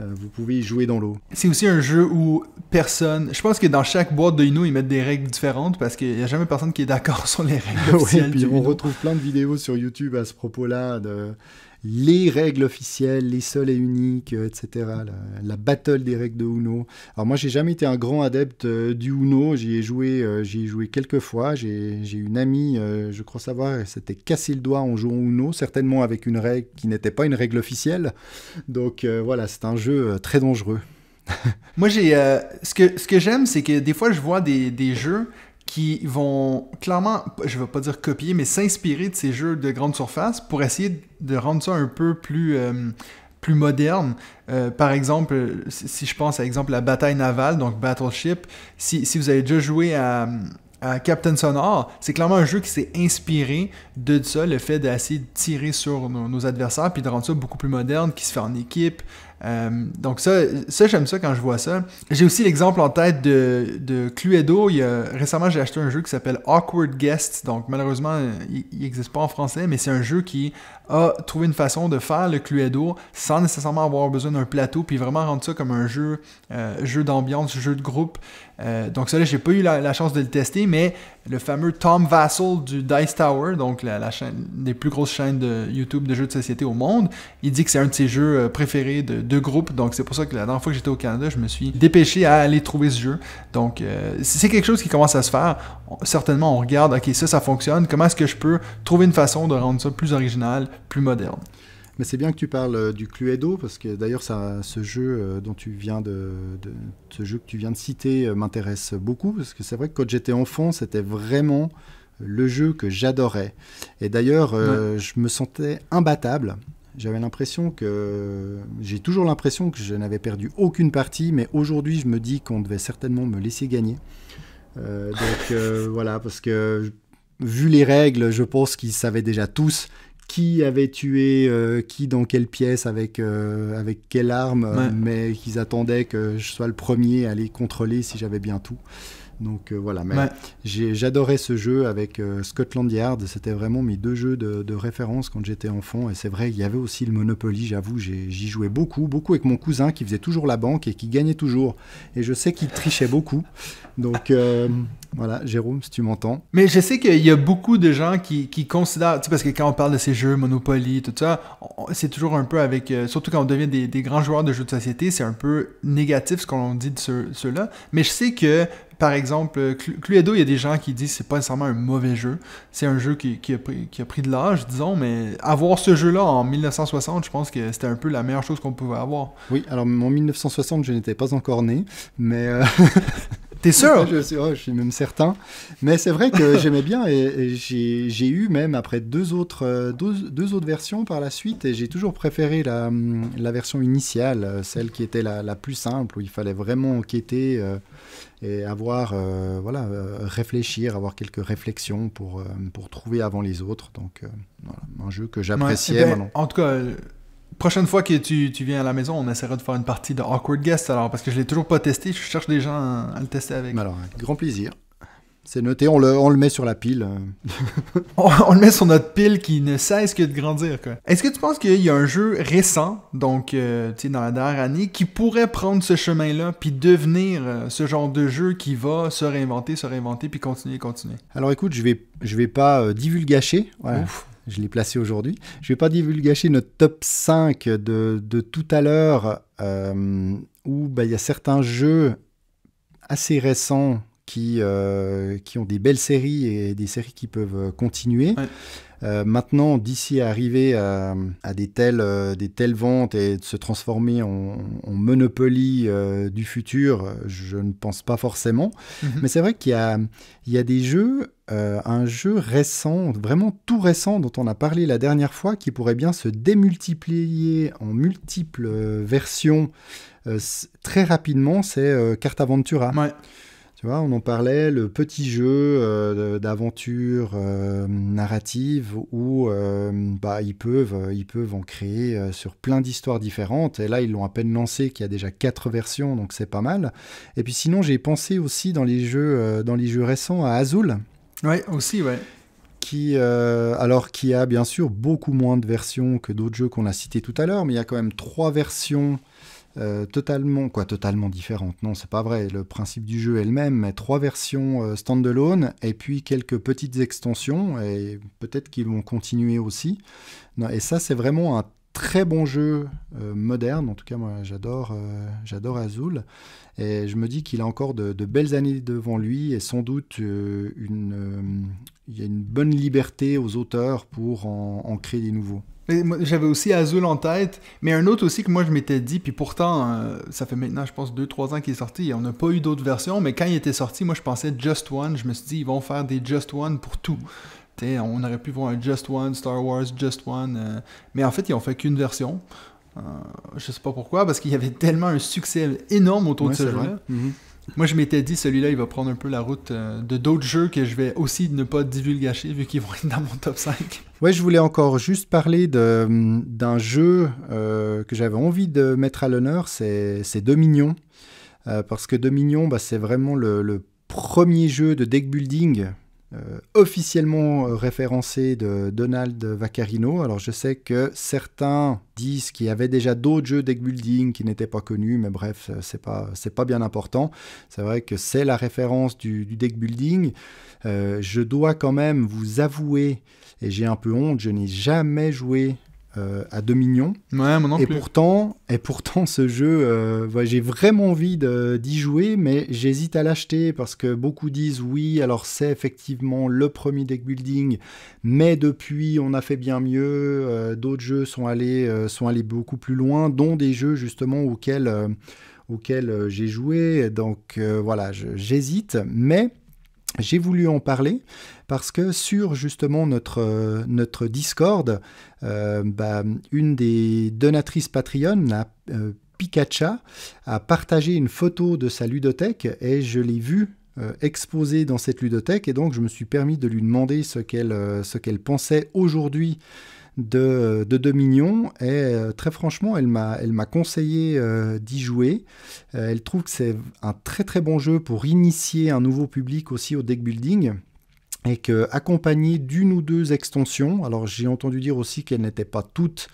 Euh, vous pouvez y jouer dans l'eau.
C'est aussi un jeu où personne. Je pense que dans chaque boîte de Uno, ils mettent des règles différentes parce qu'il n'y a jamais personne qui est d'accord sur les règles. Oui, et puis on retrouve
plein de vidéos sur YouTube à ce propos-là. De les règles officielles, les seules et uniques, euh, etc. La, battle des règles de Uno. Alors moi, j'ai jamais été un grand adepte euh, du Uno. J'y ai joué, euh, j'y joué quelques fois. J'ai une amie, je crois savoir, c'était s'était cassé le doigt en jouant Uno, certainement avec une règle qui n'était pas une règle
officielle. Donc voilà, c'est un jeu très dangereux. Moi, j'ai ce que, ce que j'aime, c'est que des fois, je vois des, des jeux, qui vont clairement, je ne vais pas dire copier, mais s'inspirer de ces jeux de grande surface pour essayer de rendre ça un peu plus, euh, plus moderne. Euh, par exemple, si je pense à exemple la bataille navale, donc Battleship, si, si vous avez déjà joué à, Captain Sonar, c'est clairement un jeu qui s'est inspiré de ça, le fait d'essayer de tirer sur nos, nos, adversaires, puis de rendre ça beaucoup plus moderne, qui se fait en équipe, euh, donc ça, ça j'aime ça quand je vois ça. J'ai aussi l'exemple en tête de, Cluedo. Il récemment, j'ai acheté un jeu qui s'appelle Awkward Guests. Donc malheureusement, il n'existe pas en français, mais c'est un jeu qui a trouvé une façon de faire le Cluedo sans nécessairement avoir besoin d'un plateau, puis vraiment rendre ça comme un jeu, euh, jeu d'ambiance, jeu de groupe. Euh, donc, ça, là, j'ai pas eu la, chance de le tester, mais le fameux Tom Vassell du Dice Tower, donc la, chaîne, des plus grosses chaînes de YouTube de jeux de société au monde, il dit que c'est un de ses jeux euh, préférés de, groupe. Donc, c'est pour ça que la dernière fois que j'étais au Canada, je me suis dépêché à aller trouver ce jeu. Donc, euh, c'est quelque chose qui commence à se faire. Certainement, on regarde, OK, ça, ça fonctionne. Comment est-ce que je peux trouver une façon de rendre ça plus original, plus moderne? Mais c'est bien que tu parles
euh, du Cluedo, parce que d'ailleurs, ce jeu euh, dont tu viens de, ce jeu que tu viens de citer euh, m'intéresse beaucoup, parce que c'est vrai que quand j'étais enfant, c'était vraiment le jeu que j'adorais. Et d'ailleurs, je me sentais imbattable. J'avais l'impression que. J'ai toujours l'impression que je n'avais perdu aucune partie, mais aujourd'hui, je me dis qu'on devait certainement me laisser gagner. donc voilà, parce que vu les règles, je pense qu'ils savaient déjà tous qui avait tué euh, qui dans quelle pièce avec euh, avec quelle arme mais qu'ils attendaient que je sois le premier à les contrôler si j'avais bien tout donc euh, voilà, mais j'adorais ce jeu avec euh, Scotland Yard. C'était vraiment mes deux jeux de, référence quand j'étais enfant. Et c'est vrai, il y avait aussi le Monopoly, j'avoue. J'y jouais beaucoup, beaucoup avec mon cousin qui faisait toujours la banque et qui gagnait toujours. Et je sais qu'il trichait beaucoup. Donc euh, voilà, Jérôme, si tu m'entends.
Mais je sais qu'il y a beaucoup de gens qui, considèrent, tu sais, parce que quand on parle de ces jeux, Monopoly, tout ça, c'est toujours un peu avec, surtout quand on devient des, des grands joueurs de jeux de société, c'est un peu négatif ce qu'on dit de ceux-là. Mais je sais que par exemple, euh, Cluedo, il y a des gens qui disent que c'est pas nécessairement un mauvais jeu. C'est un jeu qui, qui, a pris, qui, a pris, de l'âge, disons, mais avoir ce jeu-là en 1960, je pense que c'était un peu la meilleure chose qu'on pouvait avoir. Oui, alors
en 1960, je n'étais pas
encore né, mais. Euh,
T'es sûr je suis, même certain. Mais c'est vrai que j'aimais bien et, j'ai eu même après deux autres, euh, deux, deux, autres versions par la suite et j'ai toujours préféré la, la, version initiale, celle qui était la, la, plus simple où il fallait vraiment enquêter et avoir, euh, voilà, euh, réfléchir, avoir quelques réflexions pour, euh, pour trouver avant les autres. Donc, voilà, un jeu que j'appréciais. Ouais, eh ben,
en tout cas, prochaine fois que tu, tu, viens à la maison, on essaiera de faire une partie de Awkward Guest alors, parce que je l'ai toujours pas testé. Je cherche des gens à, le tester avec. Alors, avec grand plaisir.
C'est noté, on le, met sur la pile.
on, le met sur notre pile qui ne cesse que de grandir. Est-ce que tu penses qu'il y a un jeu récent, donc euh, dans la dernière année, qui pourrait prendre ce chemin-là, puis devenir euh, ce genre de jeu qui va se réinventer, se réinventer, puis continuer, continuer
Alors écoute, je vais, vais pas divulguer. Euh, divulgacher. je l'ai placé aujourd'hui. Je ne vais pas divulgacher notre top 5 de, tout à l'heure, où ben, il y a certains jeux assez récents qui, euh, qui ont des belles séries et des séries qui peuvent euh, continuer. Euh, maintenant, d'ici à arriver à, des, telles, des telles ventes et de se transformer en, en Monopoly du futur, je ne pense pas forcément. Mhm. Mais c'est vrai qu'il y, y a, des jeux, un jeu récent, vraiment tout récent, dont on a parlé la dernière fois, qui pourrait bien se démultiplier en multiples versions très rapidement, c'est Cartaventura. Ouais. Tu vois, on en parlait, le petit jeu euh, d'aventure euh, narrative où euh, bah, ils, peuvent, ils peuvent en créer sur plein d'histoires différentes. Et là, ils l'ont à peine lancé, qu'il y a déjà quatre versions, donc c'est pas mal. Et puis sinon, j'ai pensé aussi dans les jeux, dans les jeux récents à Azul.
Ouais, aussi, ouais
qui, alors qui a bien sûr beaucoup moins de versions que d'autres jeux qu'on a cités tout à l'heure, mais il y a quand même trois versions euh, totalement, quoi, totalement différentes. Non, c'est pas vrai. Le principe du jeu est le même, mais trois versions euh, standalone et puis quelques petites extensions et peut-être qu'ils vont continuer aussi. et ça, c'est vraiment un très bon jeu euh, moderne. En tout cas, moi, j'adore, j'adore Azul et je me dis qu'il a encore de, belles années devant lui et sans doute il y a une bonne
liberté aux auteurs pour en créer des nouveaux. J'avais aussi Azul en tête, mais un autre aussi que moi je m'étais dit, puis pourtant, euh, ça fait maintenant, je pense, 2-3 ans qu'il est sorti, on n'a pas eu d'autres versions, mais quand il était sorti, moi je pensais Just One, je me suis dit, ils vont faire des Just One pour tout. on aurait pu voir un Just One, Star Wars, Just One, euh, mais en fait, ils ont fait qu'une version. Euh, je sais pas pourquoi, parce qu'il y avait tellement un succès énorme autour de ce jeu mhm. Moi, je m'étais dit, celui-là, il va prendre un peu la route euh, de d'autres jeux que je vais aussi ne pas divulgacher vu qu'ils vont être dans mon top 5.
Ouais, je voulais encore juste parler d'un jeu euh, que j'avais envie de mettre à l'honneur, c'est Dominion. Euh, parce que Dominion, bah, c'est vraiment le, le, premier jeu de deck building euh, officiellement euh, référencé de Donald Vaccarino. Alors je sais que certains disent qu'il y avait déjà d'autres jeux deck building qui n'étaient pas connus, mais bref, euh, c'est pas, c'est pas bien important. C'est vrai que c'est la référence du, du deck building. je dois quand même vous avouer, et j'ai un peu honte, je n'ai jamais joué euh, à Dominion. Ouais, et pourtant, et pourtant, ce jeu, euh, j'ai vraiment envie d'y jouer, mais j'hésite à l'acheter parce que beaucoup disent oui, alors c'est effectivement le premier deck building, mais depuis on a fait bien mieux. Euh, d'autres jeux sont allés, sont allés beaucoup plus loin, dont des jeux justement auxquels, auxquels j'ai joué. Donc voilà, j'hésite, mais j'ai voulu en parler parce que sur justement notre, euh, notre Discord, euh, bah, une des donatrices Patreon, la euh, a partagé une photo de sa ludothèque et je l'ai vue exposée dans cette ludothèque et donc je me suis permis de lui demander ce qu'elle pensait aujourd'hui de, Dominion. Et euh, très franchement, elle m'a, elle m'a conseillé euh, d'y jouer. Euh, elle trouve que c'est un très très bon jeu pour initier un nouveau public aussi au deck building et que accompagné d'une ou deux extensions. Alors j'ai entendu dire aussi qu'elles n'étaient pas toutes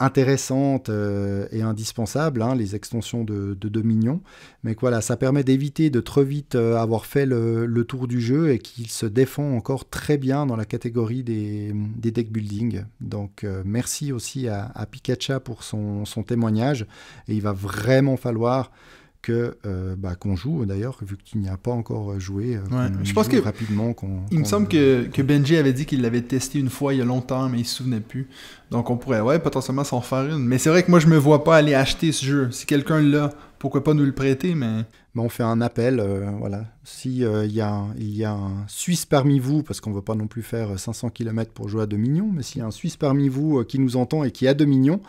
intéressante euh, et indispensable hein, les extensions de, Dominion. Mais voilà, ça permet d'éviter de trop vite euh, avoir fait le, tour du jeu et qu'il se défend encore très bien dans la catégorie des, deck building. Donc euh, merci aussi à, Pikachu pour son, son, témoignage. Et il va vraiment falloir que euh, bah, qu'on joue d'ailleurs vu qu'il n'y a pas encore joué euh, je pense que rapidement qu'on il me semble
que, que, Benji avait dit qu'il l'avait testé une fois il y a longtemps mais il se souvenait plus donc on pourrait ouais potentiellement s'en faire une mais c'est vrai que moi je me vois pas aller acheter ce jeu si quelqu'un l'a pourquoi pas nous le prêter mais on fait un appel euh, voilà si il y a un, il y a un Suisse parmi vous
parce qu'on veut pas non plus faire 500 km pour jouer à Dominion mais s'il y a un Suisse parmi vous qui nous entend et qui a Dominion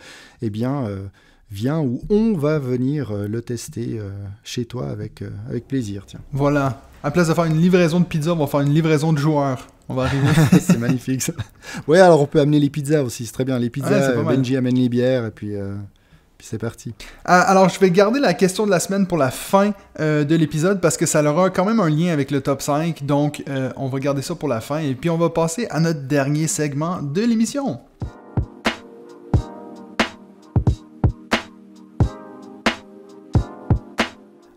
eh bien viens où on va venir euh, le tester euh, chez toi avec, euh, avec plaisir. Tiens.
Voilà. À place de faire une livraison de pizza, on va faire une livraison de joueurs. On va arriver. c'est magnifique ça. Ouais, alors on peut amener les pizzas aussi, c'est très bien. Les ah, pizzas, Benji amène les bières et puis. puis c'est parti. Ah, alors, je vais garder la question de la semaine pour la fin de l'épisode parce que ça aura quand même un lien avec le top 5. Donc, on va garder ça pour la fin et puis on va passer à notre dernier segment de l'émission.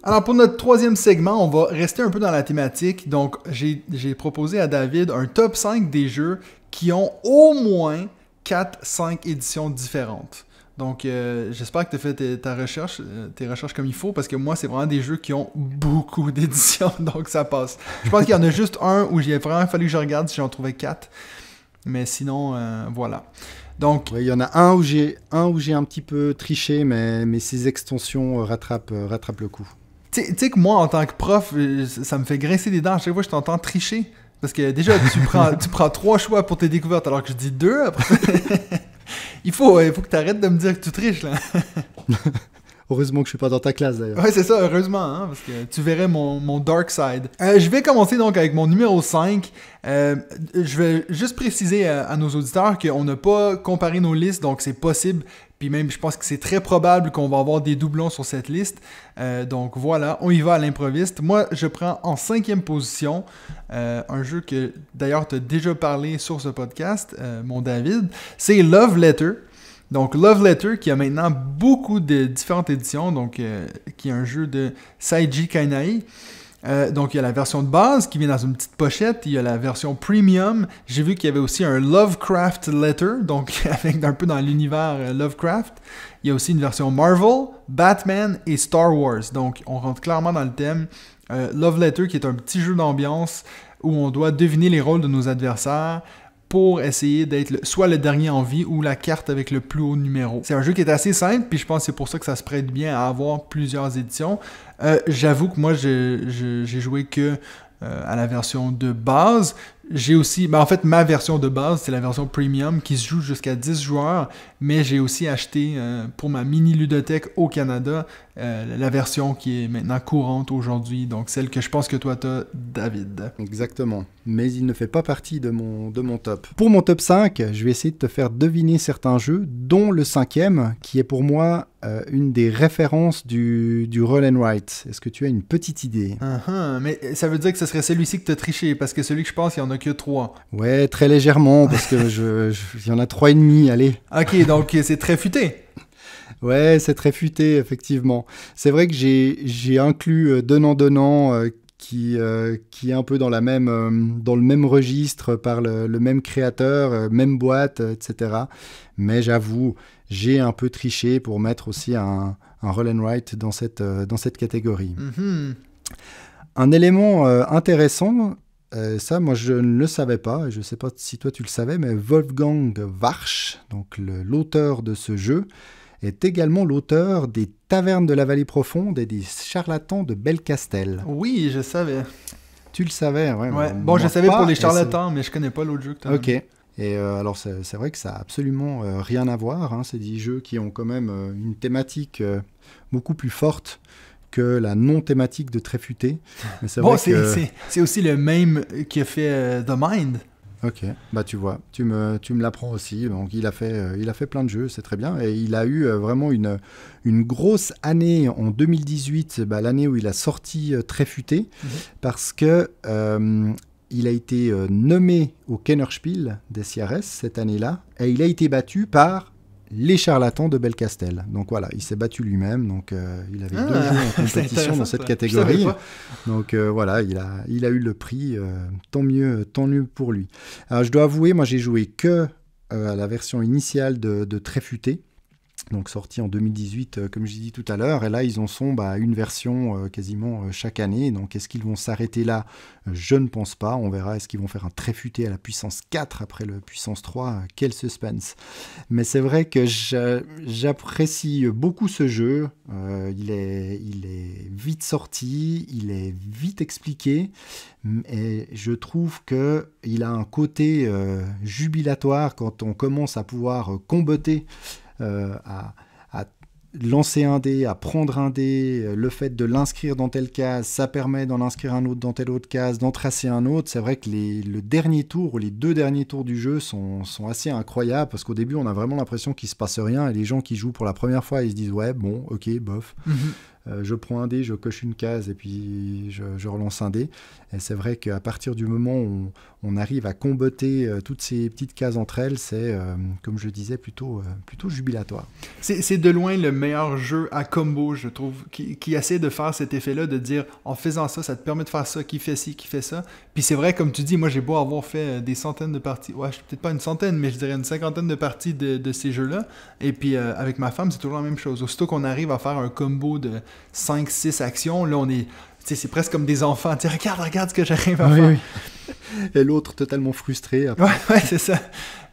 Alors pour notre troisième segment, on va rester un peu dans la thématique. Donc j'ai proposé à David un top 5 des jeux qui ont au moins 4-5 éditions différentes. Donc euh, j'espère que tu as fait ta recherche, euh, tes recherches comme il faut, parce que moi c'est vraiment des jeux qui ont beaucoup d'éditions, donc ça passe. Je pense qu'il y en a juste un où j'ai vraiment fallu que je regarde si j'en trouvais 4. Mais sinon, euh, voilà. Donc, il y en a un où
j'ai un où j'ai un petit peu triché, mais, mais ces extensions rattrapent, rattrapent le coup.
Tu sais que moi, en tant que prof, euh, ça me fait grincer des dents à chaque fois que je t'entends tricher. Parce que déjà, tu prends, tu prends trois choix pour tes découvertes alors que je dis deux après. il faut, euh, il faut que tu arrêtes de me dire que tu triches là.
Heureusement que je suis pas dans ta classe d'ailleurs. Ouais,
c'est ça, heureusement, hein, parce que tu verrais mon, mon dark side. Euh, je vais commencer donc avec mon numéro 5. je vais juste préciser à, à nos auditeurs qu'on n'a pas comparé nos listes, donc c'est possible puis même, je pense que c'est très probable qu'on va avoir des doublons sur cette liste. Euh, donc voilà, on y va à l'improviste. Moi, je prends en cinquième position euh, un jeu que d'ailleurs tu as déjà parlé sur ce podcast, euh, mon David. C'est Love Letter. Donc Love Letter qui a maintenant beaucoup de différentes éditions, donc qui est un jeu de Saiji Kainai. Euh, donc il y a la version de base qui vient dans une petite pochette, il y a la version premium. J'ai vu qu'il y avait aussi un Lovecraft Letter, donc avec un peu dans l'univers euh, Lovecraft. Il y a aussi une version Marvel, Batman et Star Wars. Donc on rentre clairement dans le thème. Euh, Love Letter qui est un petit jeu d'ambiance où on doit deviner les rôles de nos adversaires pour essayer d'être soit le dernier en vie ou la carte avec le plus haut numéro. C'est un jeu qui est assez simple, puis je pense que c'est pour ça que ça se prête bien à avoir plusieurs éditions. Euh, j'avoue que moi, j'ai joué que euh, à la version de base. J'ai aussi, ben, en fait, ma version de base, c'est la version premium qui se joue jusqu'à 10 joueurs mais j'ai aussi acheté euh, pour ma mini ludothèque au Canada euh, la version qui est maintenant courante aujourd'hui, donc celle que je pense que toi t'as, David. Exactement, mais il ne fait pas partie de mon, de mon top.
Pour mon top 5, je vais essayer de te faire deviner certains jeux, dont le cinquième, qui est pour moi euh, une des références du, du Roll and Write. Est-ce que tu as une petite idée
uh-huh, Mais ça veut dire que ce serait celui-ci que tu as triché, parce que celui que je pense, il n'y en a que trois.
Ouais, très légèrement, parce que je, y en a trois et demi, allez.
Ok, donc ok, c'est
très futé. Ouais, c'est très futé, effectivement. C'est vrai que j'ai inclus Donnant-Donnant, euh, euh, qui, euh, qui est un peu dans, la même, dans le même registre, par le, même créateur, même boîte, etc. Mais j'avoue, j'ai un peu triché pour mettre aussi un, un Roll and Write dans cette, dans cette catégorie. Mhm. Un élément intéressant euh, ça, moi, je ne le savais pas. Je ne sais pas si toi tu le savais, mais Wolfgang Warsch, donc l'auteur de ce jeu, est également l'auteur des Tavernes de la Vallée Profonde et des Charlatans de Belcastel.
Oui, je savais. Tu le
savais, ouais. Bon, je savais pour les charlatans,
mais je connais pas l'autre jeu que Ok.
Et euh, alors, c'est vrai que ça a absolument euh, rien à voir. Hein, c'est des jeux qui ont quand même une thématique beaucoup plus forte que la non-thématique de Tréfuté. C'est bon, aussi
le même qui a fait euh, The Mind.
Ok, bah tu vois, tu me, tu me l'apprends aussi. Donc il a fait, euh, il a fait plein de jeux, c'est très bien. Et il a eu euh, vraiment une, une grosse année en 2018, bah, l'année où il a sorti Tréfuté, mhm. parce que il a été nommé au Kennerspiel des CRS cette année-là, et il a été battu par les charlatans de Belcastel. Donc voilà, il s'est battu lui-même. Donc euh, il avait deux ah, jours en compétition dans cette catégorie. Donc euh, voilà, il a, il a eu le prix. Euh, tant mieux, tant mieux pour lui. Alors, je dois avouer, moi j'ai joué que à la version initiale de Tréfuté donc sorti en 2018, euh, comme j'ai dit tout à l'heure. Et là, ils en sont bah, à une version euh, quasiment euh, chaque année. Donc, est-ce qu'ils vont s'arrêter là Je ne pense pas. On verra. Est-ce qu'ils vont faire un tréfuté à la puissance 4 après le puissance 3 Quel suspense Mais c'est vrai que j'apprécie beaucoup ce jeu. il, est, il est vite sorti, il est vite expliqué. Et je trouve que il a un côté jubilatoire quand on commence à pouvoir comboter euh, à, lancer un dé, à prendre un dé, euh, le fait de l'inscrire dans telle case, ça permet d'en inscrire un autre dans telle autre case, d'en tracer un autre. C'est vrai que le dernier tour, ou les deux derniers tours du jeu sont, assez incroyables parce qu'au début, on a vraiment l'impression qu'il se passe rien et les gens qui jouent pour la première fois, ils se disent ouais, bon, ok, bof. Mhm. Euh, je prends un dé, je coche une case et puis je, relance un dé. Et c'est vrai qu'à partir du moment où on, arrive à comboter euh, toutes ces petites cases entre elles, c'est, euh, comme je disais, plutôt, plutôt jubilatoire.
C'est de loin le meilleur jeu à combo, je trouve, qui, qui essaie de faire cet effet-là, de dire en faisant ça, ça te permet de faire ça, qui fait ci, qui fait ça. Puis c'est vrai, comme tu dis, moi j'ai beau avoir fait des centaines de parties, ouais, peut-être pas une centaine, mais je dirais une cinquantaine de parties de, de ces jeux-là. Et puis avec ma femme, c'est toujours la même chose. Aussitôt qu'on arrive à faire un combo de 5, 6 actions. Là, on est. C'est presque comme des enfants. Tu regarde, regarde ce que j'arrive à faire. Et l'autre totalement frustré. Après. Ouais, ouais c'est ça.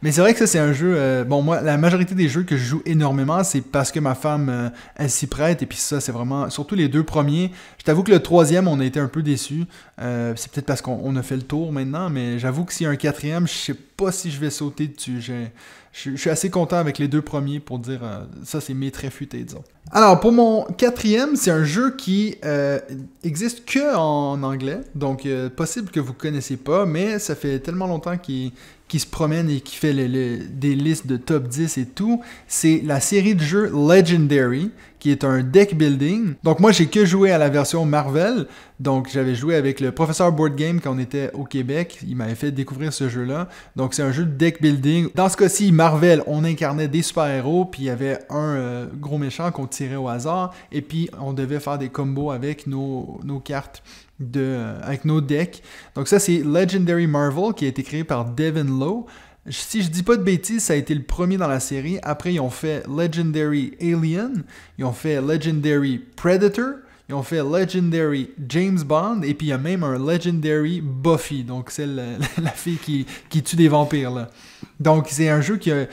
Mais c'est vrai que ça, c'est un jeu. Euh, bon, moi, la majorité des jeux que je joue énormément, c'est parce que ma femme, euh, elle s'y prête. Et puis ça, c'est vraiment. Surtout les deux premiers. Je t'avoue que le troisième, on a été un peu déçus. Euh, c'est peut-être parce qu'on a fait le tour maintenant. Mais j'avoue que s'il y a un quatrième, je sais pas si je vais sauter dessus. J'ai je, suis assez content avec les deux premiers pour dire euh, ça, c'est mes très disons. Alors, pour mon quatrième, c'est un jeu qui euh, existe que en anglais, donc euh, possible que vous ne connaissiez pas, mais ça fait tellement longtemps qu'il qui se promène et qui fait des listes de top 10 et tout, c'est la série de jeux Legendary, qui est un deck building. Donc moi, j'ai que joué à la version Marvel. Donc j'avais joué avec le professeur Board Game quand on était au Québec. Il m'avait fait découvrir ce jeu-là. Donc c'est un jeu de deck building. Dans ce cas-ci, Marvel, on incarnait des super-héros, puis il y avait un euh, gros méchant qu'on tirait au hasard, et puis on devait faire des combos avec nos cartes de, avec nos decks. Donc ça, c'est Legendary Marvel qui a été créé par Devin Lowe. Si je dis pas de bêtises, ça a été le premier dans la série. Après, ils ont fait Legendary Alien, ils ont fait Legendary Predator, ils ont fait Legendary James Bond, et puis il y a même un Legendary Buffy, donc c'est la, fille qui, qui, tue des vampires. Là. Donc c'est un jeu qui a,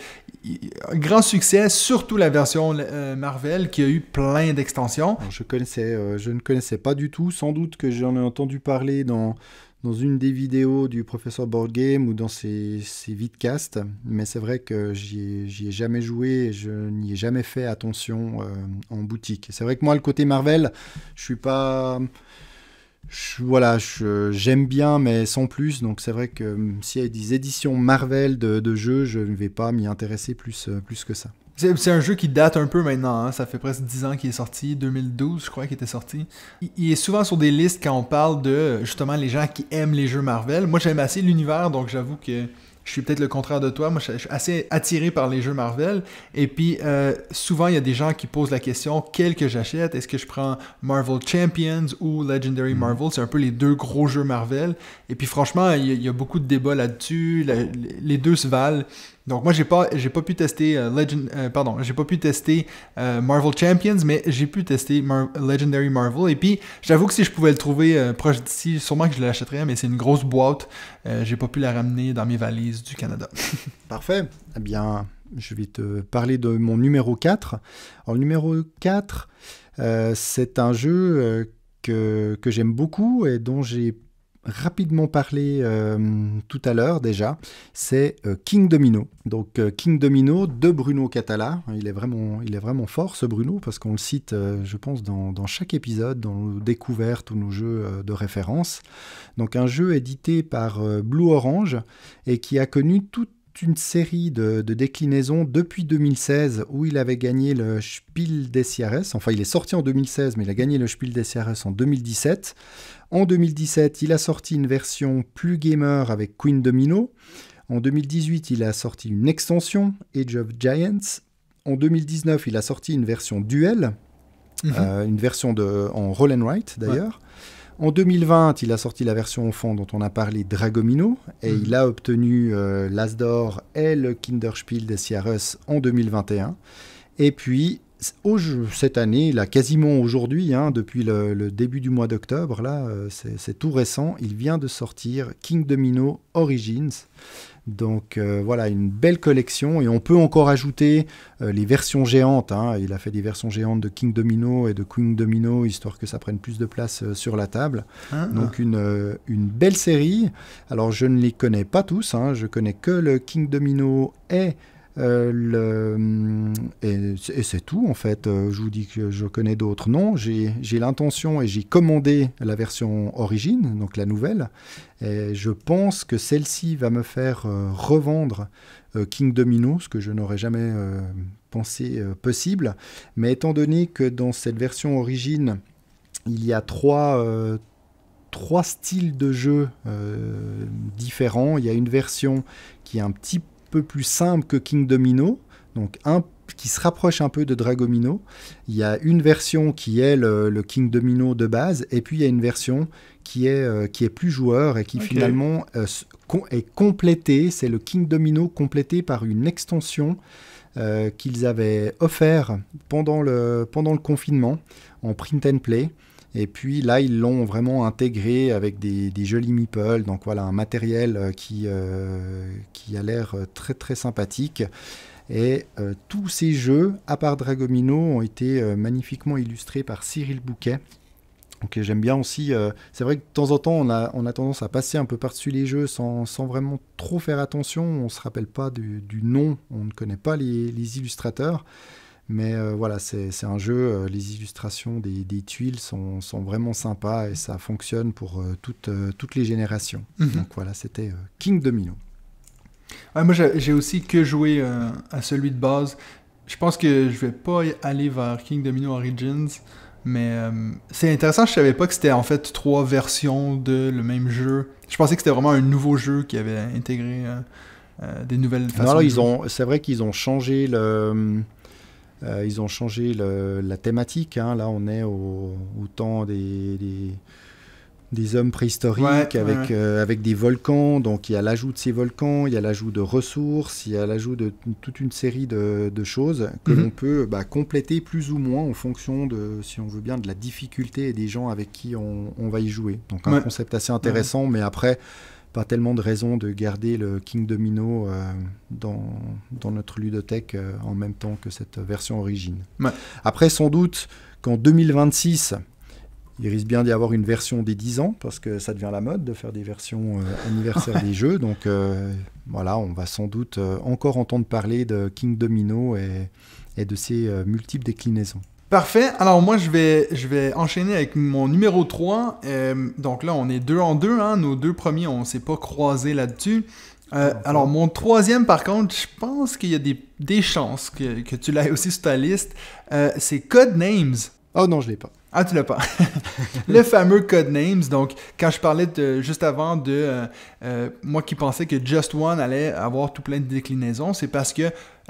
grand succès, surtout la version euh, Marvel
qui a eu plein d'extensions. Euh, je, ne connaissais pas du tout, sans doute que j'en ai entendu parler dans, une des vidéos du professeur Boardgame ou dans ses, ses vidcasts, mais c'est vrai que j'y ai, jamais joué et je n'y ai jamais fait attention euh, en boutique. C'est vrai que moi, le côté Marvel, je suis pas voilà, j'aime bien, mais sans plus. Donc c'est vrai que hum, s'il y a des éditions Marvel de, jeux, je ne vais pas m'y intéresser plus, euh, plus que ça.
C'est un jeu qui date un peu maintenant, hein. ça fait presque 10 ans qu'il est sorti, 2012 je crois qu'il était sorti. il, est souvent sur des listes quand on parle de justement les gens qui aiment les jeux Marvel. Moi j'aime assez l'univers, donc j'avoue que je suis peut-être le contraire de toi. Moi, je, suis assez attiré par les jeux Marvel. Et puis, euh, souvent, il y a des gens qui posent la question quel que j'achète Est-ce que je prends Marvel Champions ou Legendary mhm. Marvel C'est un peu les deux gros jeux Marvel. Et puis, franchement, il y a beaucoup de débats là-dessus. les deux se valent. Donc moi j'ai pas j'ai pas pu tester euh, Legend euh, pardon, j'ai pas pu tester euh, Marvel Champions mais j'ai pu tester Legendary Marvel et puis j'avoue que si je pouvais le trouver proche d'ici, sûrement que je l'achèterais mais c'est une grosse boîte, j'ai pas pu la ramener dans mes valises du Canada.
Parfait. Eh bien, je vais te parler de mon numéro 4. Alors numéro 4 c'est un jeu que j'aime beaucoup et dont j'ai rapidement parlé euh, tout à l'heure déjà, c'est euh, King Domino. Donc euh, King Domino de Bruno Catala. Il est vraiment, il est vraiment fort ce Bruno parce qu'on le cite, je pense, dans, dans, chaque épisode, dans nos découvertes ou nos jeux de référence. Donc un jeu édité par Blue Orange et qui a connu toute une série de, de, déclinaisons depuis 2016 où il avait gagné le Spiel des CRS. Enfin, il est sorti en 2016, mais il a gagné le Spiel des CRS en 2017. En 2017, il a sorti une version plus gamer avec Queen Domino. En 2018, il a sorti une extension, Age of Giants. En 2019, il a sorti une version duel, mhm. euh, une version de, en roll and write d'ailleurs. En 2020, il a sorti la version au fond dont on a parlé, Dragomino, et mhm. il a obtenu euh, l'asdor et le Kinderspiel des Sierras en 2021. Et puis, cette année, là, quasiment aujourd'hui, hein, depuis le, début du mois d'octobre, là, euh, c'est tout récent, il vient de sortir King Domino Origins. Donc euh, voilà, une belle collection et on peut encore ajouter euh, les versions géantes. Hein. Il a fait des versions géantes de King Domino et de Queen Domino, histoire que ça prenne plus de place sur la table. Ah, ah. Donc Une, belle série. Alors je ne les connais pas tous, hein. je connais que le King Domino et... Euh, le, mm, et, c'est tout en fait. Euh, je vous dis que je connais d'autres noms. J'ai l'intention et j'ai commandé la version origine, donc la nouvelle. Et je pense que celle-ci va me faire euh, revendre King Domino, ce que je n'aurais jamais pensé possible. Mais étant donné que dans cette version origine, il y a trois, trois styles de jeu différents. Il y a une version qui est un petit peu peu plus simple que King Domino, donc un qui se rapproche un peu de Dragomino. Il y a une version qui est le, King Domino de base, et puis il y a une version qui est, euh, qui est plus joueur et qui finalement euh, est complétée. C'est le King Domino complété par une extension euh, qu'ils avaient offert pendant le, pendant le confinement en print and play. Et puis là, ils l'ont vraiment intégré avec des, jolis meeples, donc voilà, un matériel euh, qui, euh, qui a l'air euh, très très sympathique. Et tous ces jeux, à part Dragomino, ont été magnifiquement illustrés par Cyril Bouquet. Donc j'aime bien aussi, c'est vrai que de temps en temps on a, tendance à passer un peu par-dessus les jeux sans, vraiment trop faire attention, on ne se rappelle pas du, nom, on ne connaît pas les illustrateurs. Mais euh, voilà, c'est un jeu, euh, les illustrations des, tuiles sont, vraiment sympas et ça fonctionne pour euh, toutes, toutes, les générations. Mhm. Donc voilà, c'était King Domino.
moi, j'ai aussi que joué à celui de base. Je pense que je vais pas aller vers King Domino Origins, mais c'est intéressant. Je savais pas que c'était en fait trois versions de le même jeu. Je pensais que c'était vraiment un nouveau jeu qui avait intégré des nouvelles façons. Non, ils ont.
C'est vrai qu'ils ont changé le euh, ils ont changé la thématique. Hein. Là, on est au, temps des, des, hommes préhistoriques avec, euh, avec des volcans. Donc, il y a l'ajout de ces volcans, il y a l'ajout de ressources, il y a l'ajout de toute une série de, choses que mhm. l'on peut bah, compléter plus ou moins en fonction de, si on veut bien, de la difficulté et des gens avec qui on, va y jouer. Donc, un concept assez intéressant, mais après pas tellement de raisons de garder le King Domino euh, dans, notre ludothèque euh, en même temps que cette version origine. Après, sans doute qu'en 2026, il risque bien d'y avoir une version des 10 ans, parce que ça devient la mode de faire des versions euh, anniversaires des jeux. Donc voilà, on va sans doute encore entendre parler de King Domino et de ses multiples déclinaisons.
Parfait. Alors moi, je vais, je vais enchaîner avec mon numéro 3. Euh, donc là, on est deux en deux. Hein? Nos deux premiers, on ne s'est pas croisés là-dessus. Euh, mhm. alors mon troisième, par contre, je pense qu'il y a des, des chances que, que tu l'aies aussi sur ta liste. Euh, c'est Codenames. Oh non, je l'ai pas. Ah, tu l'as pas. le fameux Codenames, donc quand je parlais juste avant de euh, euh, moi qui pensais que Just One allait avoir tout plein de déclinaisons, c'est parce que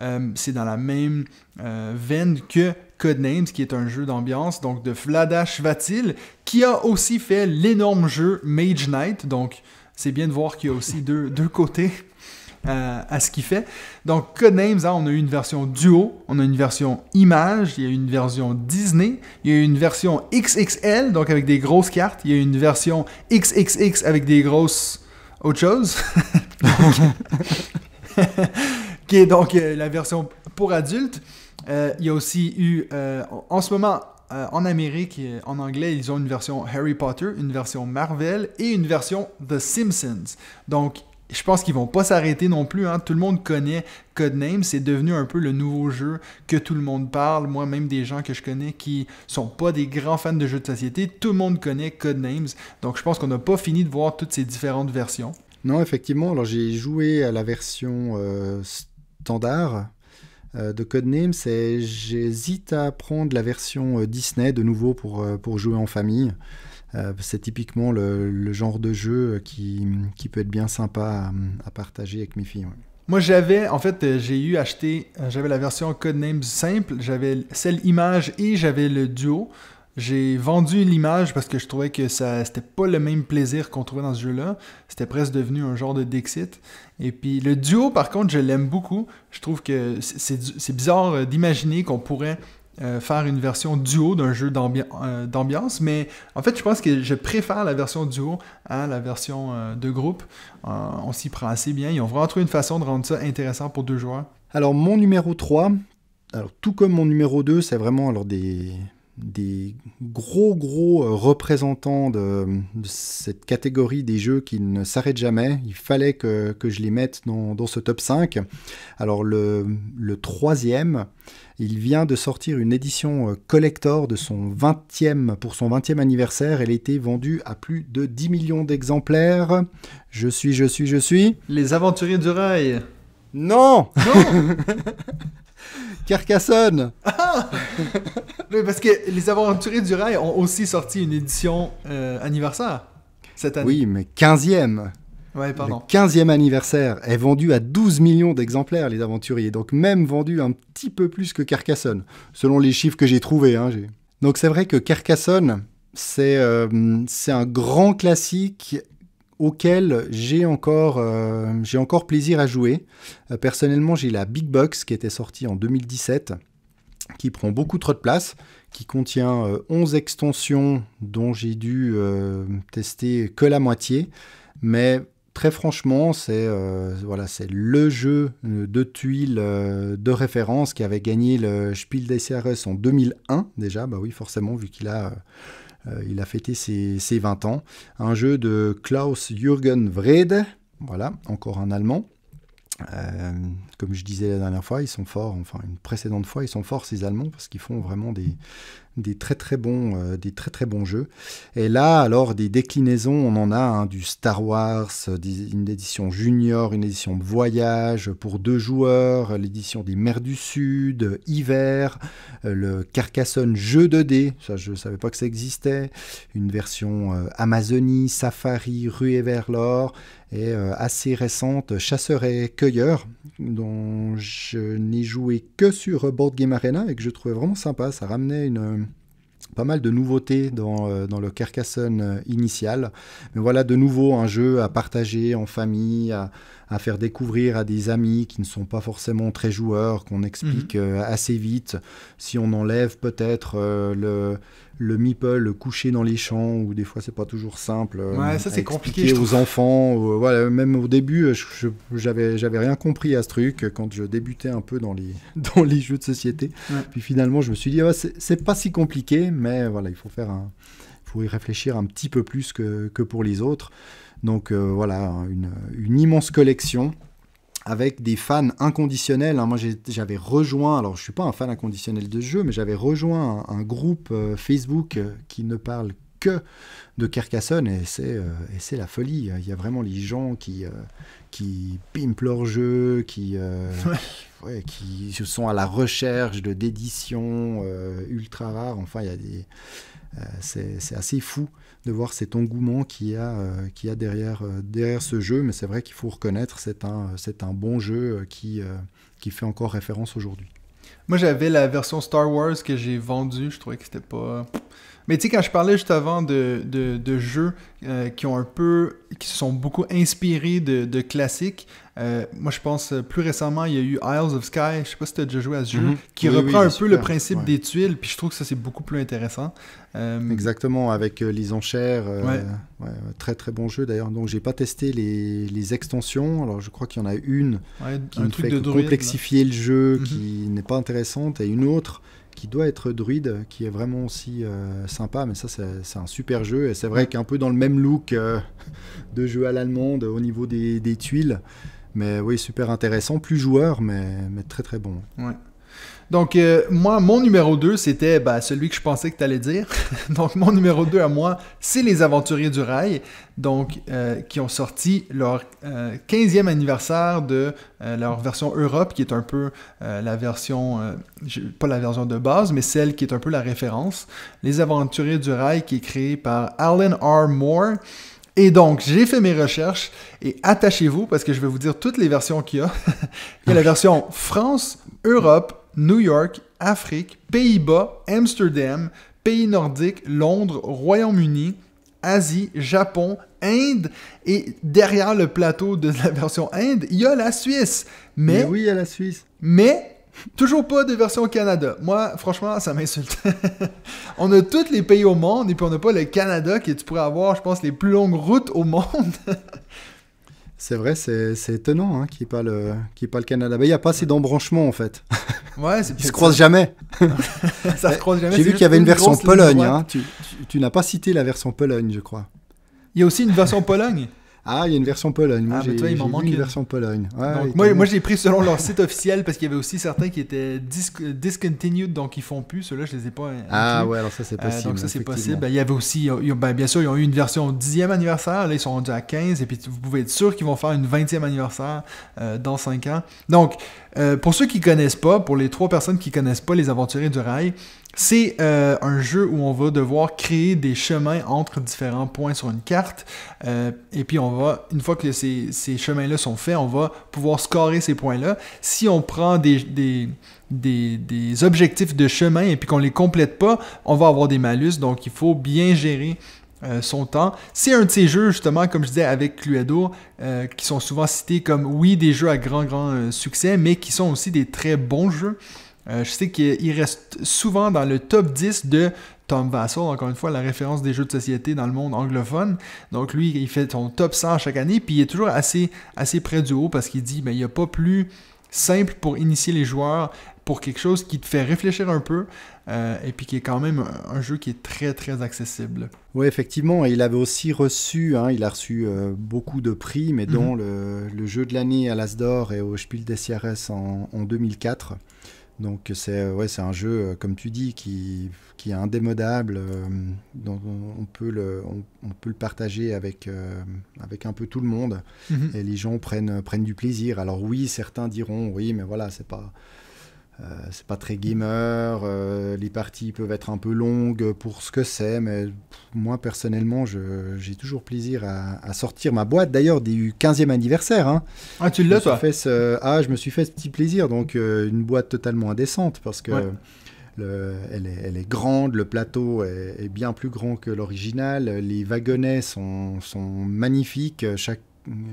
euh, c'est dans la même veine que Codenames, qui est un jeu d'ambiance, donc de Fladash Vatil, qui a aussi fait l'énorme jeu Mage Knight, donc c'est bien de voir qu'il y a aussi deux, deux côtés à, ce qu'il fait. Donc, Codenames, hein, on a eu une version duo, on a une version image, il y a eu une version Disney, il y a eu une version XXL, donc avec des grosses cartes, il y a une version XXX avec des grosses autre chose. qui est donc euh, la version pour adultes. Euh, il y a aussi eu, euh, en ce moment, en Amérique, en anglais, ils ont une version Harry Potter, une version Marvel et une version The Simpsons. Donc, je pense qu'ils vont pas s'arrêter non plus. Hein. Tout le monde connaît Codenames, C'est devenu un peu le nouveau jeu que tout le monde parle. Moi, même des gens que je connais qui sont pas des grands fans de jeux de société, tout le monde connaît Codenames. Donc, je pense qu'on n'a pas fini de voir toutes ces différentes versions.
Non, effectivement. Alors, j'ai joué à la version euh, standard euh, de de et J'hésite à prendre la version euh, Disney de nouveau pour, pour jouer en famille. Euh, c'est typiquement le, genre de jeu euh, qui, peut être bien sympa à, partager avec mes filles.
Moi, j'avais, en fait, euh, j'ai eu acheté, j'avais la version Codenames simple, j'avais celle image et j'avais le duo. J'ai vendu l'image parce que je trouvais que ça c'était pas le même plaisir qu'on trouvait dans ce jeu-là. C'était presque devenu un genre de Dexit. Et puis le duo, par contre, je l'aime beaucoup. Je trouve que c'est bizarre d'imaginer qu'on pourrait euh, faire une version duo d'un jeu euh, d'ambiance, mais en fait, je pense que je préfère la version duo à la version euh, de groupe. on s'y prend assez bien. et on vraiment trouver une façon de rendre ça intéressant pour deux joueurs.
Alors, mon numéro 3, alors, tout comme mon numéro 2, c'est vraiment alors, des, des gros, gros représentants de, cette catégorie des jeux qui ne s'arrêtent jamais. Il fallait que, que je les mette dans, dans, ce top 5. Alors, le, le troisième. Il vient de sortir une édition euh, collector de son 20e, pour son 20e anniversaire. Elle a été vendue à plus de 10 millions d'exemplaires. Je suis, je suis, je suis. Les
aventuriers du rail. Non Non Carcassonne ah oui, Parce que les aventuriers du rail ont aussi sorti une édition euh, anniversaire cette année. Oui,
mais 15e
15e
anniversaire est vendu à 12 millions d'exemplaires, les aventuriers. Donc même vendu un petit peu plus que Carcassonne, selon les chiffres que j'ai trouvés. Hein, donc c'est vrai que Carcassonne, euh, c'est un grand classique auquel j'ai encore, euh, encore plaisir à jouer. Euh, personnellement, j'ai la Big Box qui était sortie en 2017, qui prend beaucoup trop de place, qui contient 11 extensions dont j'ai dû tester que la moitié. Mais très franchement, c'est euh, voilà, c'est le jeu euh, de tuiles euh, de référence qui avait gagné le Spiel des CRS en 2001 déjà. Bah oui, forcément, vu qu'il a il a fêté ses, 20 ans. Un jeu de Klaus Jürgen Wrede, voilà, encore un Allemand comme je disais la dernière fois, ils sont forts, enfin une précédente fois, ils sont forts ces Allemands parce qu'ils font vraiment des, des très très bons euh, des très très bons jeux. Et là, alors des déclinaisons, on en a hein, du Star Wars, une édition junior, une édition voyage pour deux joueurs, l'édition des Mers du Sud, hiver, euh, le Carcassonne jeu 2D, ça je savais pas que ça existait, une version euh, Amazonie, Safari, Ruée vers l'or et assez récente Chasseur et cueilleur dont je n'ai joué que sur Board Game Arena et que je trouvais vraiment sympa. Ça ramenait une, euh, pas mal de nouveautés dans, euh, le Carcassonne euh, initial. Mais voilà, de nouveau, un jeu à partager en famille, à, faire découvrir à des amis qui ne sont pas forcément très joueurs, qu'on mhm. explique assez vite. Si on enlève peut-être le le meeple couché dans les champs, où des fois c'est pas toujours simple. Euh, ouais, ça c'est compliqué. aux enfants, euh, voilà, même au début, j'avais j'avais rien compris à ce truc quand je débutais un peu dans les dans les jeux de société. Puis finalement, je me suis dit, ah, c'est pas si compliqué, mais voilà, il faut faire un, faut y réfléchir un petit peu plus que, que pour les autres. Donc euh, voilà, une, une, immense collection avec des fans inconditionnels. Hein. Moi, j'avais rejoint, alors je suis pas un fan inconditionnel de jeu, mais j'avais rejoint un, groupe euh, Facebook euh, qui ne parle que de Carcassonne et c'est euh, c'est la folie. Il y a vraiment les gens qui qui pimpent leur jeu, qui ouais, sont à la recherche de d'éditions ultra rares. Enfin, il y a des c'est assez fou de voir cet engouement qu'il y a, euh, qui a derrière, euh, derrière ce jeu, mais c'est vrai qu'il faut reconnaître c'est un, c'est un bon jeu euh, qui, qui fait encore référence aujourd'hui.
Moi, j'avais la version Star Wars que j'ai vendue. Je trouvais que c'était pas. Mais tu sais, quand je parlais juste avant de, jeux euh, qui ont un peu. qui sont beaucoup inspirés de, classiques, euh, moi je pense euh, plus récemment, il y a eu Isles of Sky, je sais pas si tu as déjà joué à ce jeu, mhm. qui reprend un peu le principe des
tuiles, puis je trouve que ça c'est beaucoup plus intéressant. Exactement, avec les enchères. Ouais. très très bon jeu d'ailleurs. Donc j'ai pas testé les, extensions. Alors je crois qu'il y en a une
qui un truc fait complexifier
le jeu, mhm. qui n'est pas intéressante, et une autre qui doit être druide, qui est vraiment aussi euh, sympa, mais ça c'est un super jeu, et c'est vrai qu'un peu dans le même look euh, de jeu à l'allemande au niveau des, tuiles, mais oui, super intéressant, plus joueur, mais, mais très très bon.
Donc, euh, moi, mon numéro 2, c'était bah, celui que je pensais que tu allais dire. Donc, mon numéro 2 à moi, c'est Les Aventuriers du Rail, donc, euh, qui ont sorti leur 15e euh, anniversaire de leur version Europe, qui est un peu la version, pas la version de base, mais celle qui est un peu la référence. Les Aventuriers du Rail, qui est créé par Alan R. Moore. Et donc, j'ai fait mes recherches et attachez-vous parce que je vais vous dire toutes les versions qu'il y a. Il y a la version France, Europe, New York, Afrique, Pays-Bas, Amsterdam, pays nordiques, Londres, Royaume-Uni, Asie, Japon, Inde, et derrière le plateau de la version Inde, il y a la Suisse. Mais, oui, il y a la Suisse. Mais Toujours pas de version Canada. Moi, franchement, ça m'insulte. on a tous les pays au monde et puis on n'a pas le Canada qui tu pourrais avoir, je pense, les plus longues routes au monde.
C'est vrai, c'est étonnant hein, qu'il n'y le... pas Canada. Il n'y a pas assez d'embranchements en fait.
Ouais, ils se croisent
jamais.
ça se croise jamais. J'ai vu qu'il y avait une, version Pologne. Hein.
tu n'as pas cité la version Pologne, je crois. Il y a aussi une version Pologne ah, il y a une version Pologne. Moi, ah, il Une version Pologne. moi, j'ai pris selon leur site
officiel parce qu'il y avait aussi certains qui étaient discontinued, donc ils font plus. Ceux-là, je les ai pas. Ah ouais, alors ça, c'est euh, possible. donc ça, c'est possible. Ben, il y avait aussi, ben, bien sûr, ils ont eu une version 10e anniversaire. Là, ils sont rendus à 15. Et puis, vous pouvez être sûr qu'ils vont faire une 20e anniversaire euh, dans 5 ans. Donc, euh, pour ceux qui connaissent pas, pour les trois personnes qui connaissent pas les aventuriers du rail, c'est euh, un jeu où on va devoir créer des chemins entre différents points sur une carte. Euh, et puis on va, une fois que ces, chemins-là sont faits, on va pouvoir scorer ces points-là. Si on prend des, des objectifs de chemin et puis qu'on les complète pas, on va avoir des malus. Donc il faut bien gérer euh, son temps. C'est un de ces jeux, justement, comme je disais avec Cluedo, qui sont souvent cités comme, oui, des jeux à grand, grand succès, mais qui sont aussi des très bons jeux. Euh, je sais qu'il reste souvent dans le top 10 de Tom Vassal, encore une fois, la référence des jeux de société dans le monde anglophone. Donc lui, il fait son top 100 chaque année, puis il est toujours assez, assez près du haut parce qu'il dit, ben, il n'y a pas plus simple pour initier les joueurs pour quelque chose qui te fait réfléchir un peu euh, et puis qui est quand même un jeu qui est très très accessible. Oui, effectivement,
il avait aussi reçu, hein, il a reçu euh, beaucoup de prix, mais dont mhm. le, jeu de l'année à l'Asdor et au Spiel des CRS en 2004. Donc euh, c'est un jeu, euh, comme tu dis, qui, qui est indémodable. Euh, on, peut le, on, peut le partager avec, avec un peu tout le monde. Mhm. Et les gens prennent, prennent du plaisir. Alors oui, certains diront, oui, mais voilà, c'est pas... Euh, c'est pas très gamer, euh, les parties peuvent être un peu longues pour ce que c'est, mais moi personnellement, j'ai toujours plaisir à, sortir ma boîte d'ailleurs du 15e anniversaire. Hein. Ah, tu l'as toi ah, je me suis fait ce petit plaisir, donc euh, une boîte totalement indécente parce que. elle, est, grande, le plateau est, bien plus grand que l'original, les wagonnets sont, sont, magnifiques, chaque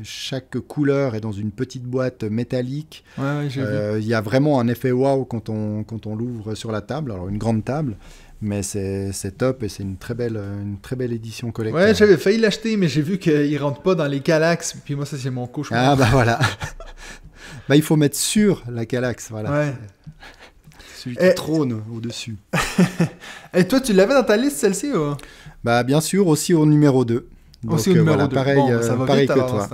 chaque couleur est dans une petite boîte métallique. Euh, il y a vraiment un effet waouh quand on, quand on l'ouvre sur la table, alors une grande table. Mais c'est top et c'est une très belle une très belle édition collector. Ouais,
j'avais failli l'acheter, mais j'ai vu qu'il rentre pas dans les Kallax Puis moi, ça c'est mon cauchemar. Ah bah voilà.
bah il faut mettre sur la Kallax voilà.
Celui qui eh. trône
au dessus. et eh, toi, tu l'avais dans ta liste celle-ci Bah bien sûr, aussi au numéro 2. Donc, aussi au euh, numéro voilà, Pareil, euh, ça va pareil que toi.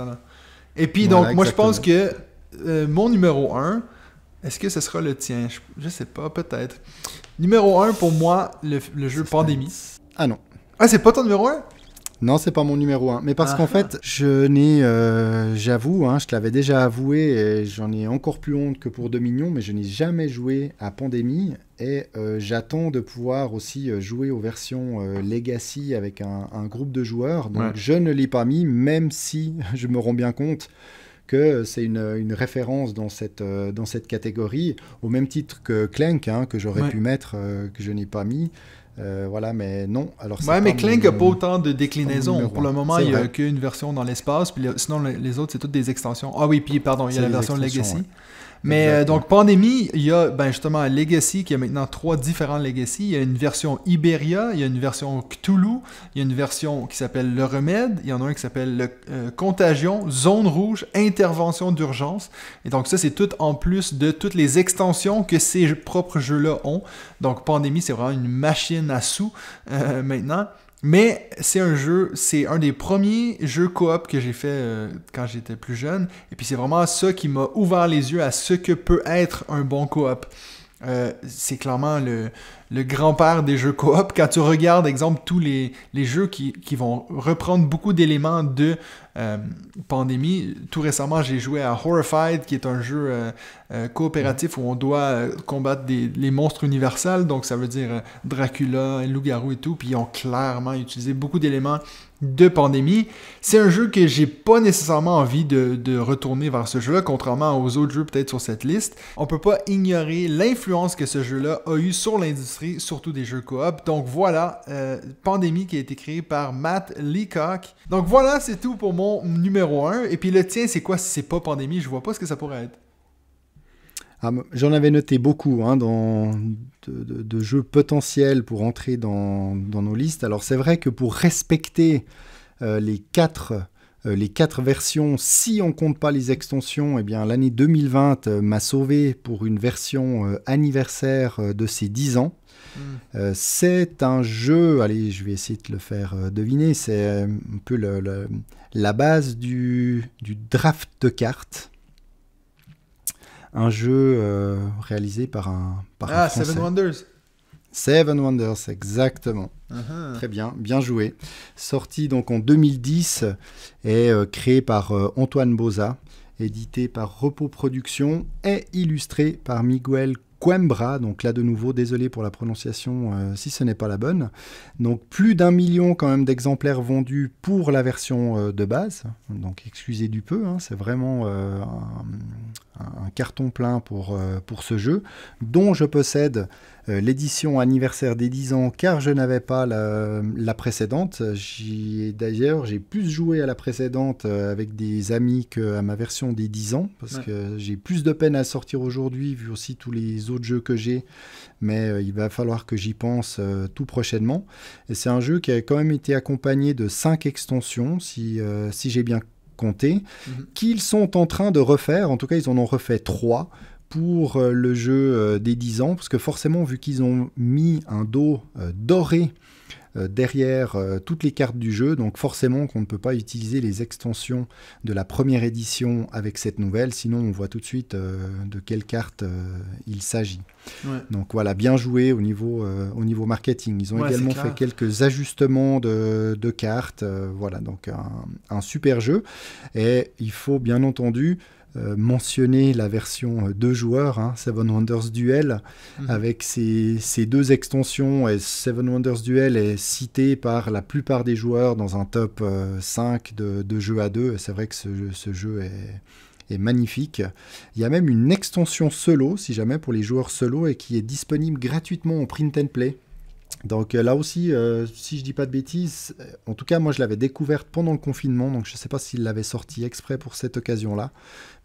Et puis, donc, moi, je pense que euh, mon numéro 1, est-ce que ce sera le tien je, sais pas, peut-être. Numéro 1, pour moi, le, le jeu Pandémie. Ah non. Ah, c'est pas ton numéro 1
non, c'est pas mon numéro 1. Mais parce ah qu'en ah. fait, je n'ai, euh, j'avoue, hein, je te l'avais déjà avoué, et j'en ai encore plus honte que pour Dominion, mais je n'ai jamais joué à Pandémie. Et euh, j'attends de pouvoir aussi euh, jouer aux versions Legacy avec un, groupe de joueurs. Donc je ne l'ai pas mis, même si je me rends bien compte que c'est une, référence dans cette, dans cette catégorie, au même titre que Clank, hein, que j'aurais pu mettre, que je n'ai pas mis. Euh, voilà, mais non. Alors, ouais, mais Clink n'a pas autant de déclinaisons. Pour le moment, il n'y a
qu'une version dans l'espace, puis sinon les autres, c'est toutes des extensions. Ah oui, puis pardon, il y a la version Legacy. Mais euh, donc, pandémie, il y a ben, justement Legacy qui a maintenant trois différents Legacy. Il y a une version Iberia, il y a une version Cthulhu, il y a une version qui s'appelle Le Remède, il y en a un qui s'appelle le euh, Contagion, Zone Rouge, Intervention d'urgence. Et donc, ça, c'est tout en plus de toutes les extensions que ces propres jeux-là ont. Donc, pandémie, c'est vraiment une machine à sous euh, maintenant. Mais c'est un jeu, c'est un des premiers jeux coop que j'ai fait euh, quand j'étais plus jeune. Et puis c'est vraiment ça qui m'a ouvert les yeux à ce que peut être un bon coop. Euh, c'est clairement le, le grand-père des jeux coop. Quand tu regardes, exemple, tous les, jeux qui, vont reprendre beaucoup d'éléments de euh, pandémie, tout récemment, j'ai joué à Horrified, qui est un jeu euh, euh, coopératif où on doit combattre les monstres universels, donc ça veut dire Dracula, loup-garou et tout, puis ils ont clairement utilisé beaucoup d'éléments de pandémie. C'est un jeu que j'ai pas nécessairement envie de, de retourner vers ce jeu-là, contrairement aux autres jeux peut-être sur cette liste. On peut pas ignorer l'influence que ce jeu-là a eu sur l'industrie surtout des jeux coop. Donc voilà, euh, Pandémie qui a été créé par Matt Leacock. Donc voilà, c'est tout pour mon numéro 1. Et puis le tien, c'est quoi si c'est pas Pandémie Je vois pas ce que ça pourrait être.
Ah, j'en avais noté beaucoup hein, dans, de, jeux potentiels pour entrer dans, nos listes. Alors c'est vrai que pour respecter euh, les quatre euh, les quatre versions, si on compte pas les extensions, et eh bien l'année 2020 m'a sauvé pour une version anniversaire de ses 10 ans. Euh, c'est un jeu, allez, je vais essayer de le faire euh, deviner, c'est euh, un peu le, la base du, du, draft de cartes. Un jeu réalisé par un. Par ah, Seven Wonders! Seven Wonders, exactement. Uh-huh. Très bien, bien joué. Sorti donc en 2010 et créé par Antoine Boza, édité par Repos Productions et illustré par Miguel Coimbra, donc là de nouveau, désolé pour la prononciation euh, si ce n'est pas la bonne. Donc plus d'un million quand même d'exemplaires vendus pour la version euh, de base, donc excusez du peu, hein, c'est vraiment euh, un carton plein pour, euh, pour ce jeu, dont je possède euh, l'édition anniversaire des 10 ans car je n'avais pas la, précédente. D'ailleurs, j'ai plus joué à la précédente euh, avec des amis qu'à ma version des 10 ans, parce que j'ai plus de peine à sortir aujourd'hui, vu aussi tous les autres jeux que j'ai, mais il va falloir que j'y pense tout prochainement. Et c'est un jeu qui a quand même été accompagné de 5 extensions, si, si j'ai bien compter, mhm. qu'ils sont en train de refaire. En tout cas, ils en ont refait trois pour euh, le jeu euh, des 10 ans, parce que forcément, vu qu'ils ont mis un dos euh, doré euh, derrière euh, toutes les cartes du jeu, donc forcément qu'on ne peut pas utiliser les extensions de la première édition avec cette nouvelle, sinon on voit tout de suite euh, de quelle carte il s'agit. Donc voilà, bien joué au niveau, au niveau marketing. Ils ont également fait quelques ajustements de, cartes, voilà, donc un super jeu. Et il faut bien entendu euh, mentionner la version euh, deux joueurs, hein, Seven Wonders Duel, mhm. avec ses, deux extensions. Et Seven Wonders Duel est cité par la plupart des joueurs dans un top 5 euh, de, de jeux à deux. C'est vrai que ce, jeu est, est magnifique. Il y a même une extension solo, si jamais pour les joueurs solo, et qui est disponible gratuitement en print and play. Donc euh, là aussi, euh, si je dis pas de bêtises, euh, en tout cas moi je l'avais découverte pendant le confinement, donc je ne sais pas s'il l'avait sorti exprès pour cette occasion-là.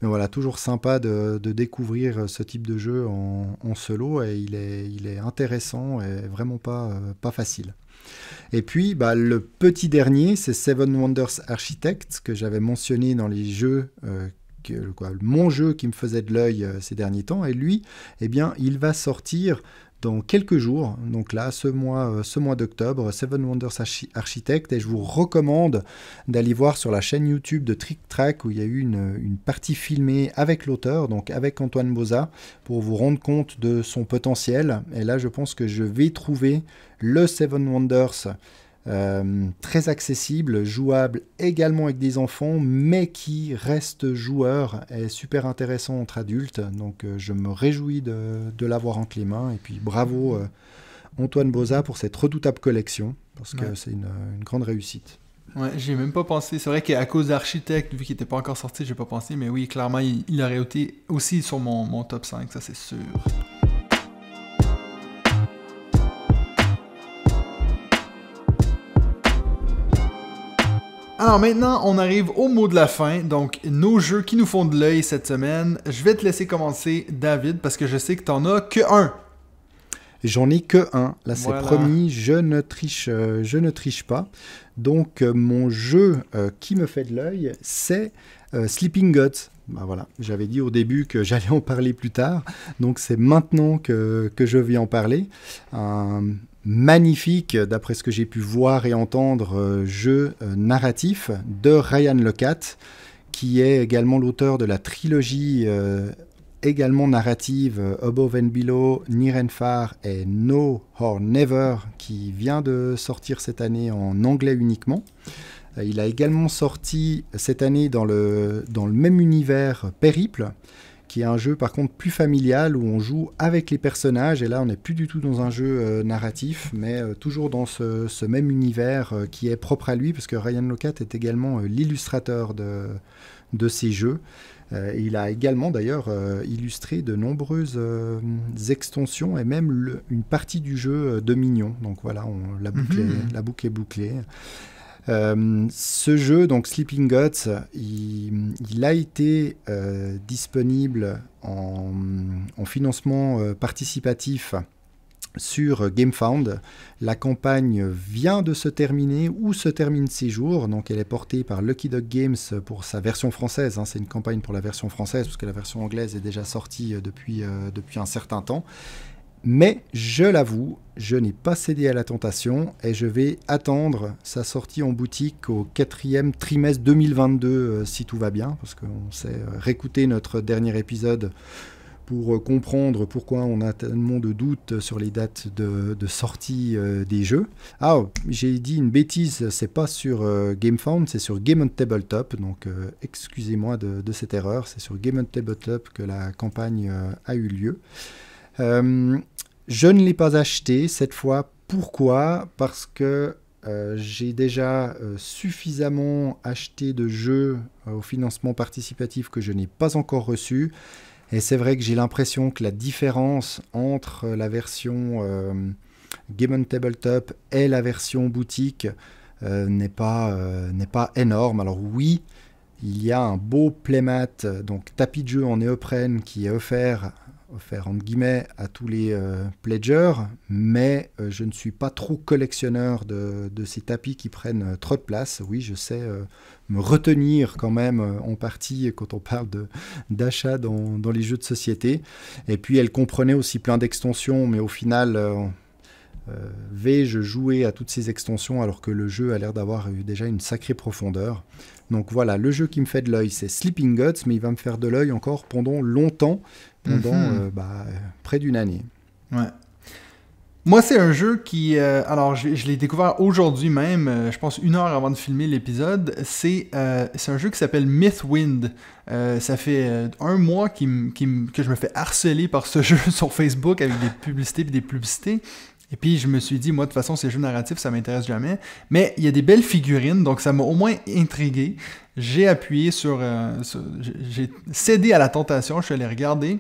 Mais voilà, toujours sympa de, découvrir ce type de jeu en, solo et il est, intéressant et vraiment pas, facile. Et puis bah, le petit dernier, c'est Seven Wonders Architect que j'avais mentionné dans les jeux mon jeu qui me faisait de l'œil ces derniers temps, et lui, eh bien, il va sortir dans quelques jours, donc là, ce mois, euh, ce mois d'octobre, Seven Wonders Architect, et je vous recommande d'aller voir sur la chaîne YouTube de Trick Track où il y a eu une, partie filmée avec l'auteur, donc avec Antoine Boza, pour vous rendre compte de son potentiel. Et là, je pense que je vais trouver le Seven Wonders euh, très accessible, jouable également avec des enfants, mais qui reste joueur, est super intéressant entre adultes. Donc euh, je me réjouis de, l'avoir entre les mains. Et puis bravo euh, Antoine Boza pour cette redoutable collection, parce que c'est une, grande réussite.
Ouais, j'ai même pas pensé. C'est vrai qu'à cause d'Architecte, vu qu'il n'était pas encore sorti, j'ai pas pensé. Mais oui, clairement, il, a aurait été aussi sur mon, mon top 5, ça c'est sûr. Alors maintenant, on arrive au mot de la fin, donc nos jeux qui nous font de l'œil cette semaine. Je vais te laisser commencer, David, parce que je sais que tu t'en as que un.
J'en ai que un. Là, c'est promis, je ne triche, euh, je ne triche pas. Donc, euh, mon jeu euh, qui me fait de l'œil, c'est Sleeping Gods. Ben voilà, j'avais dit au début que j'allais en parler plus tard, donc c'est maintenant que, que, je vais en parler magnifique, d'après ce que j'ai pu voir et entendre, euh, jeu euh, narratif de Ryan Lecat, qui est également l'auteur de la trilogie euh, également narrative Above and Below, Nirenfar et No or Never, qui vient de sortir cette année en anglais uniquement. Il a également sorti cette année dans le même univers Périple, qui est un jeu par contre plus familial où on joue avec les personnages et là on n'est plus du tout dans un jeu euh, narratif mais euh, toujours dans ce, même univers euh, qui est propre à lui parce que Ryan Locat est également l'illustrateur de, ces jeux. il a également d'ailleurs illustré de nombreuses extensions et même une partie du jeu de Mignon Donc voilà, mhm. la boucle est bouclée. Euh, ce jeu, donc Sleeping Gods, il, a été euh, disponible en, financement euh, participatif sur GameFound. La campagne vient de se terminer ou se termine ces jours. Donc elle est portée par Lucky Dog Games pour sa version française. Hein. C'est une campagne pour la version française parce que la version anglaise est déjà sortie depuis, depuis un certain temps. Mais je l'avoue, je n'ai pas cédé à la tentation et je vais attendre sa sortie en boutique au quatrième trimestre 2022 euh, si tout va bien, parce qu'on s'est euh, réécouté notre dernier épisode pour euh, comprendre pourquoi on a tellement de doutes sur les dates de, sortie des jeux. Ah, j'ai dit une bêtise, c'est pas sur GameFound, c'est sur Game on Tabletop, donc excusez-moi de, de, cette erreur, c'est sur Game on Tabletop que la campagne a eu lieu. Euh, je ne l'ai pas acheté cette fois. Pourquoi Parce que euh, j'ai déjà euh, suffisamment acheté de jeux au financement participatif que je n'ai pas encore reçu. Et c'est vrai que j'ai l'impression que la différence entre la version Game on Tabletop et la version boutique n'est pas, pas énorme. Alors oui, il y a un beau playmat, donc tapis de jeu en néoprène qui est offert offert entre guillemets à tous les euh, pledgers, mais euh, je ne suis pas trop collectionneur de, ces tapis qui prennent euh, trop de place. Oui, je sais me retenir quand même en partie quand on parle d'achat dans, les jeux de société. Et puis elle comprenait aussi plein d'extensions, mais au final... Vais-je jouer à toutes ces extensions alors que le jeu a l'air d'avoir eu déjà une sacrée profondeur Donc voilà, le jeu qui me fait de l'œil, c'est Sleeping Guts, mais il va me faire de l'œil encore
pendant longtemps pendant mhm. euh, bah, euh, près d'une année. Ouais. Moi, c'est un jeu qui. Euh, alors, je, l'ai découvert aujourd'hui même, je pense une heure avant de filmer l'épisode. C'est un jeu qui s'appelle Mythwind. ça fait un mois que je me fais harceler par ce jeu sur Facebook avec des publicités et des publicités. Et puis je me suis dit, moi, de toute façon, ces jeux narratifs, ça m'intéresse jamais. Mais il y a des belles figurines, donc ça m'a au moins intrigué. J'ai appuyé sur, euh, j'ai cédé à la tentation, je suis allé regarder.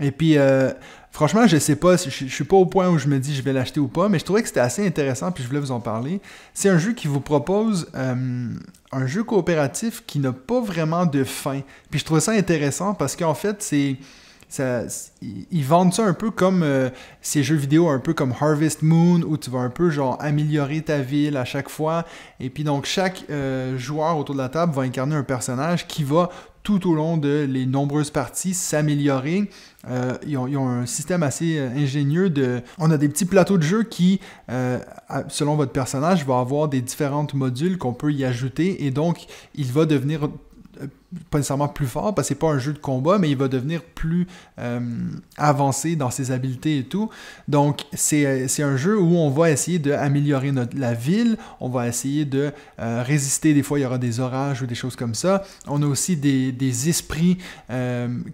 Et puis, euh, franchement, je sais pas, je, je, suis pas au point où je me dis je vais l'acheter ou pas, mais je trouvais que c'était assez intéressant, puis je voulais vous en parler. C'est un jeu qui vous propose euh, un jeu coopératif qui n'a pas vraiment de fin. Puis je trouvais ça intéressant parce qu'en fait, c'est ils vendent ça un peu comme euh, ces jeux vidéo, un peu comme Harvest Moon, où tu vas un peu genre améliorer ta ville à chaque fois. Et puis donc chaque euh, joueur autour de la table va incarner un personnage qui va tout au long de les nombreuses parties s'améliorer. Euh, ils, ont, un système assez ingénieux de... On a des petits plateaux de jeu qui, selon votre personnage, va avoir des différents modules qu'on peut y ajouter et donc il va devenir pas nécessairement plus fort, parce que c'est pas un jeu de combat, mais il va devenir plus euh, avancé dans ses habiletés et tout. Donc, c'est, euh, un jeu où on va essayer d'améliorer la ville, on va essayer de euh, résister, des fois il y aura des orages ou des choses comme ça. On a aussi des, esprits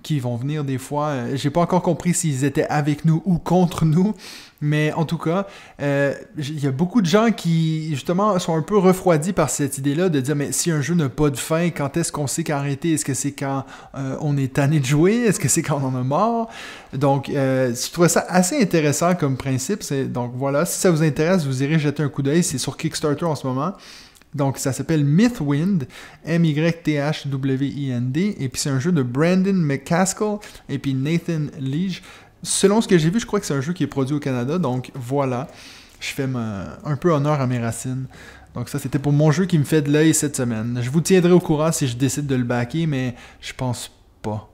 qui vont venir des fois, j'ai pas encore compris s'ils étaient avec nous ou contre nous, mais en tout cas, euh, il y a beaucoup de gens qui, justement, sont un peu refroidis par cette idée-là de dire mais si un jeu n'a pas de fin, quand est-ce qu'on sait qu'arrêter Est-ce que c'est quand euh, on est tanné de jouer Est-ce que c'est quand on en a mort ?» Donc, euh, je trouvais ça assez intéressant comme principe. Donc voilà, si ça vous intéresse, vous irez jeter un coup d'œil. C'est sur Kickstarter en ce moment. Donc, ça s'appelle Mythwind, M-Y-T-H-W-I-N-D, et puis c'est un jeu de Brandon McCaskill et puis Nathan Liege selon ce que j'ai vu, je crois que c'est un jeu qui est produit au Canada. Donc voilà, je fais un peu honneur à mes racines. Donc ça, c'était pour mon jeu qui me fait de l'œil cette semaine. Je vous tiendrai au courant si je décide de le backer, mais je pense pas.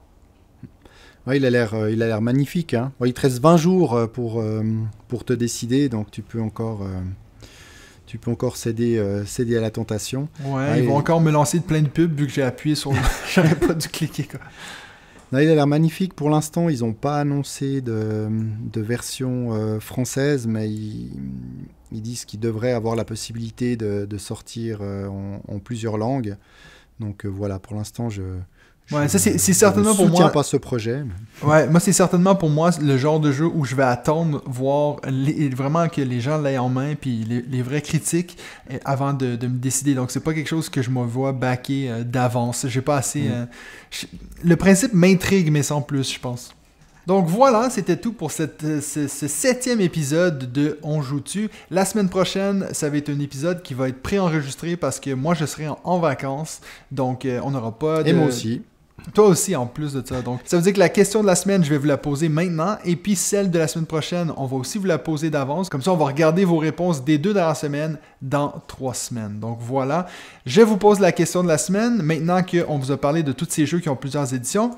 il a l'air, euh, il a l'air magnifique. Hein. il te reste 20 jours euh, pour, euh, pour te décider, donc tu peux encore, tu peux encore céder, céder à la tentation.
ils vont encore me lancer de plein de pubs vu que j'ai appuyé sur. J'aurais pas dû cliquer quoi
il a l'air magnifique. Pour l'instant, ils n'ont pas annoncé de, version euh, française, mais ils, disent qu'ils devraient avoir la possibilité de, sortir euh, en, plusieurs langues. Donc euh, voilà, pour l'instant, je Ouais, ça c'est certainement pour moi. pas ce projet.
Ouais, moi c'est certainement pour moi le genre de jeu où je vais attendre voir vraiment que les gens l'aient en main puis les, vrais vraies critiques euh, avant de, de me décider. Donc c'est pas quelque chose que je me vois backer euh, d'avance. J'ai pas assez. Mm. Euh, le principe m'intrigue mais sans plus, je pense. Donc voilà, c'était tout pour cette, ce, septième épisode de On joue tu. La semaine prochaine, ça va être un épisode qui va être préenregistré parce que moi je serai en, vacances, donc on n'aura pas de. Et moi aussi. Toi aussi, en plus de ça. Donc, ça veut dire que la question de la semaine, je vais vous la poser maintenant. Et puis, celle de la semaine prochaine, on va aussi vous la poser d'avance. Comme ça, on va regarder vos réponses des deux dernières semaines dans trois semaines. Donc, voilà. Je vous pose la question de la semaine. Maintenant qu'on vous a parlé de tous ces jeux qui ont plusieurs éditions,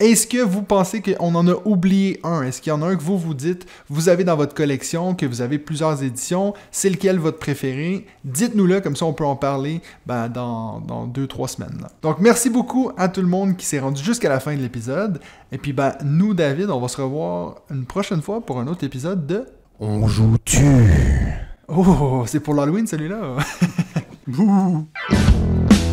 est-ce que vous pensez qu'on en a oublié un? Est-ce qu'il y en a un que vous vous dites, vous avez dans votre collection, que vous avez plusieurs éditions, c'est lequel votre préféré? Dites-nous-le, comme ça on peut en parler ben, dans, dans deux, trois semaines. Donc merci beaucoup à tout le monde qui s'est rendu jusqu'à la fin de l'épisode. Et puis ben, nous, David, on va se revoir une prochaine fois pour un autre épisode de... On joue-tu? Oh, c'est pour l'Halloween celui-là!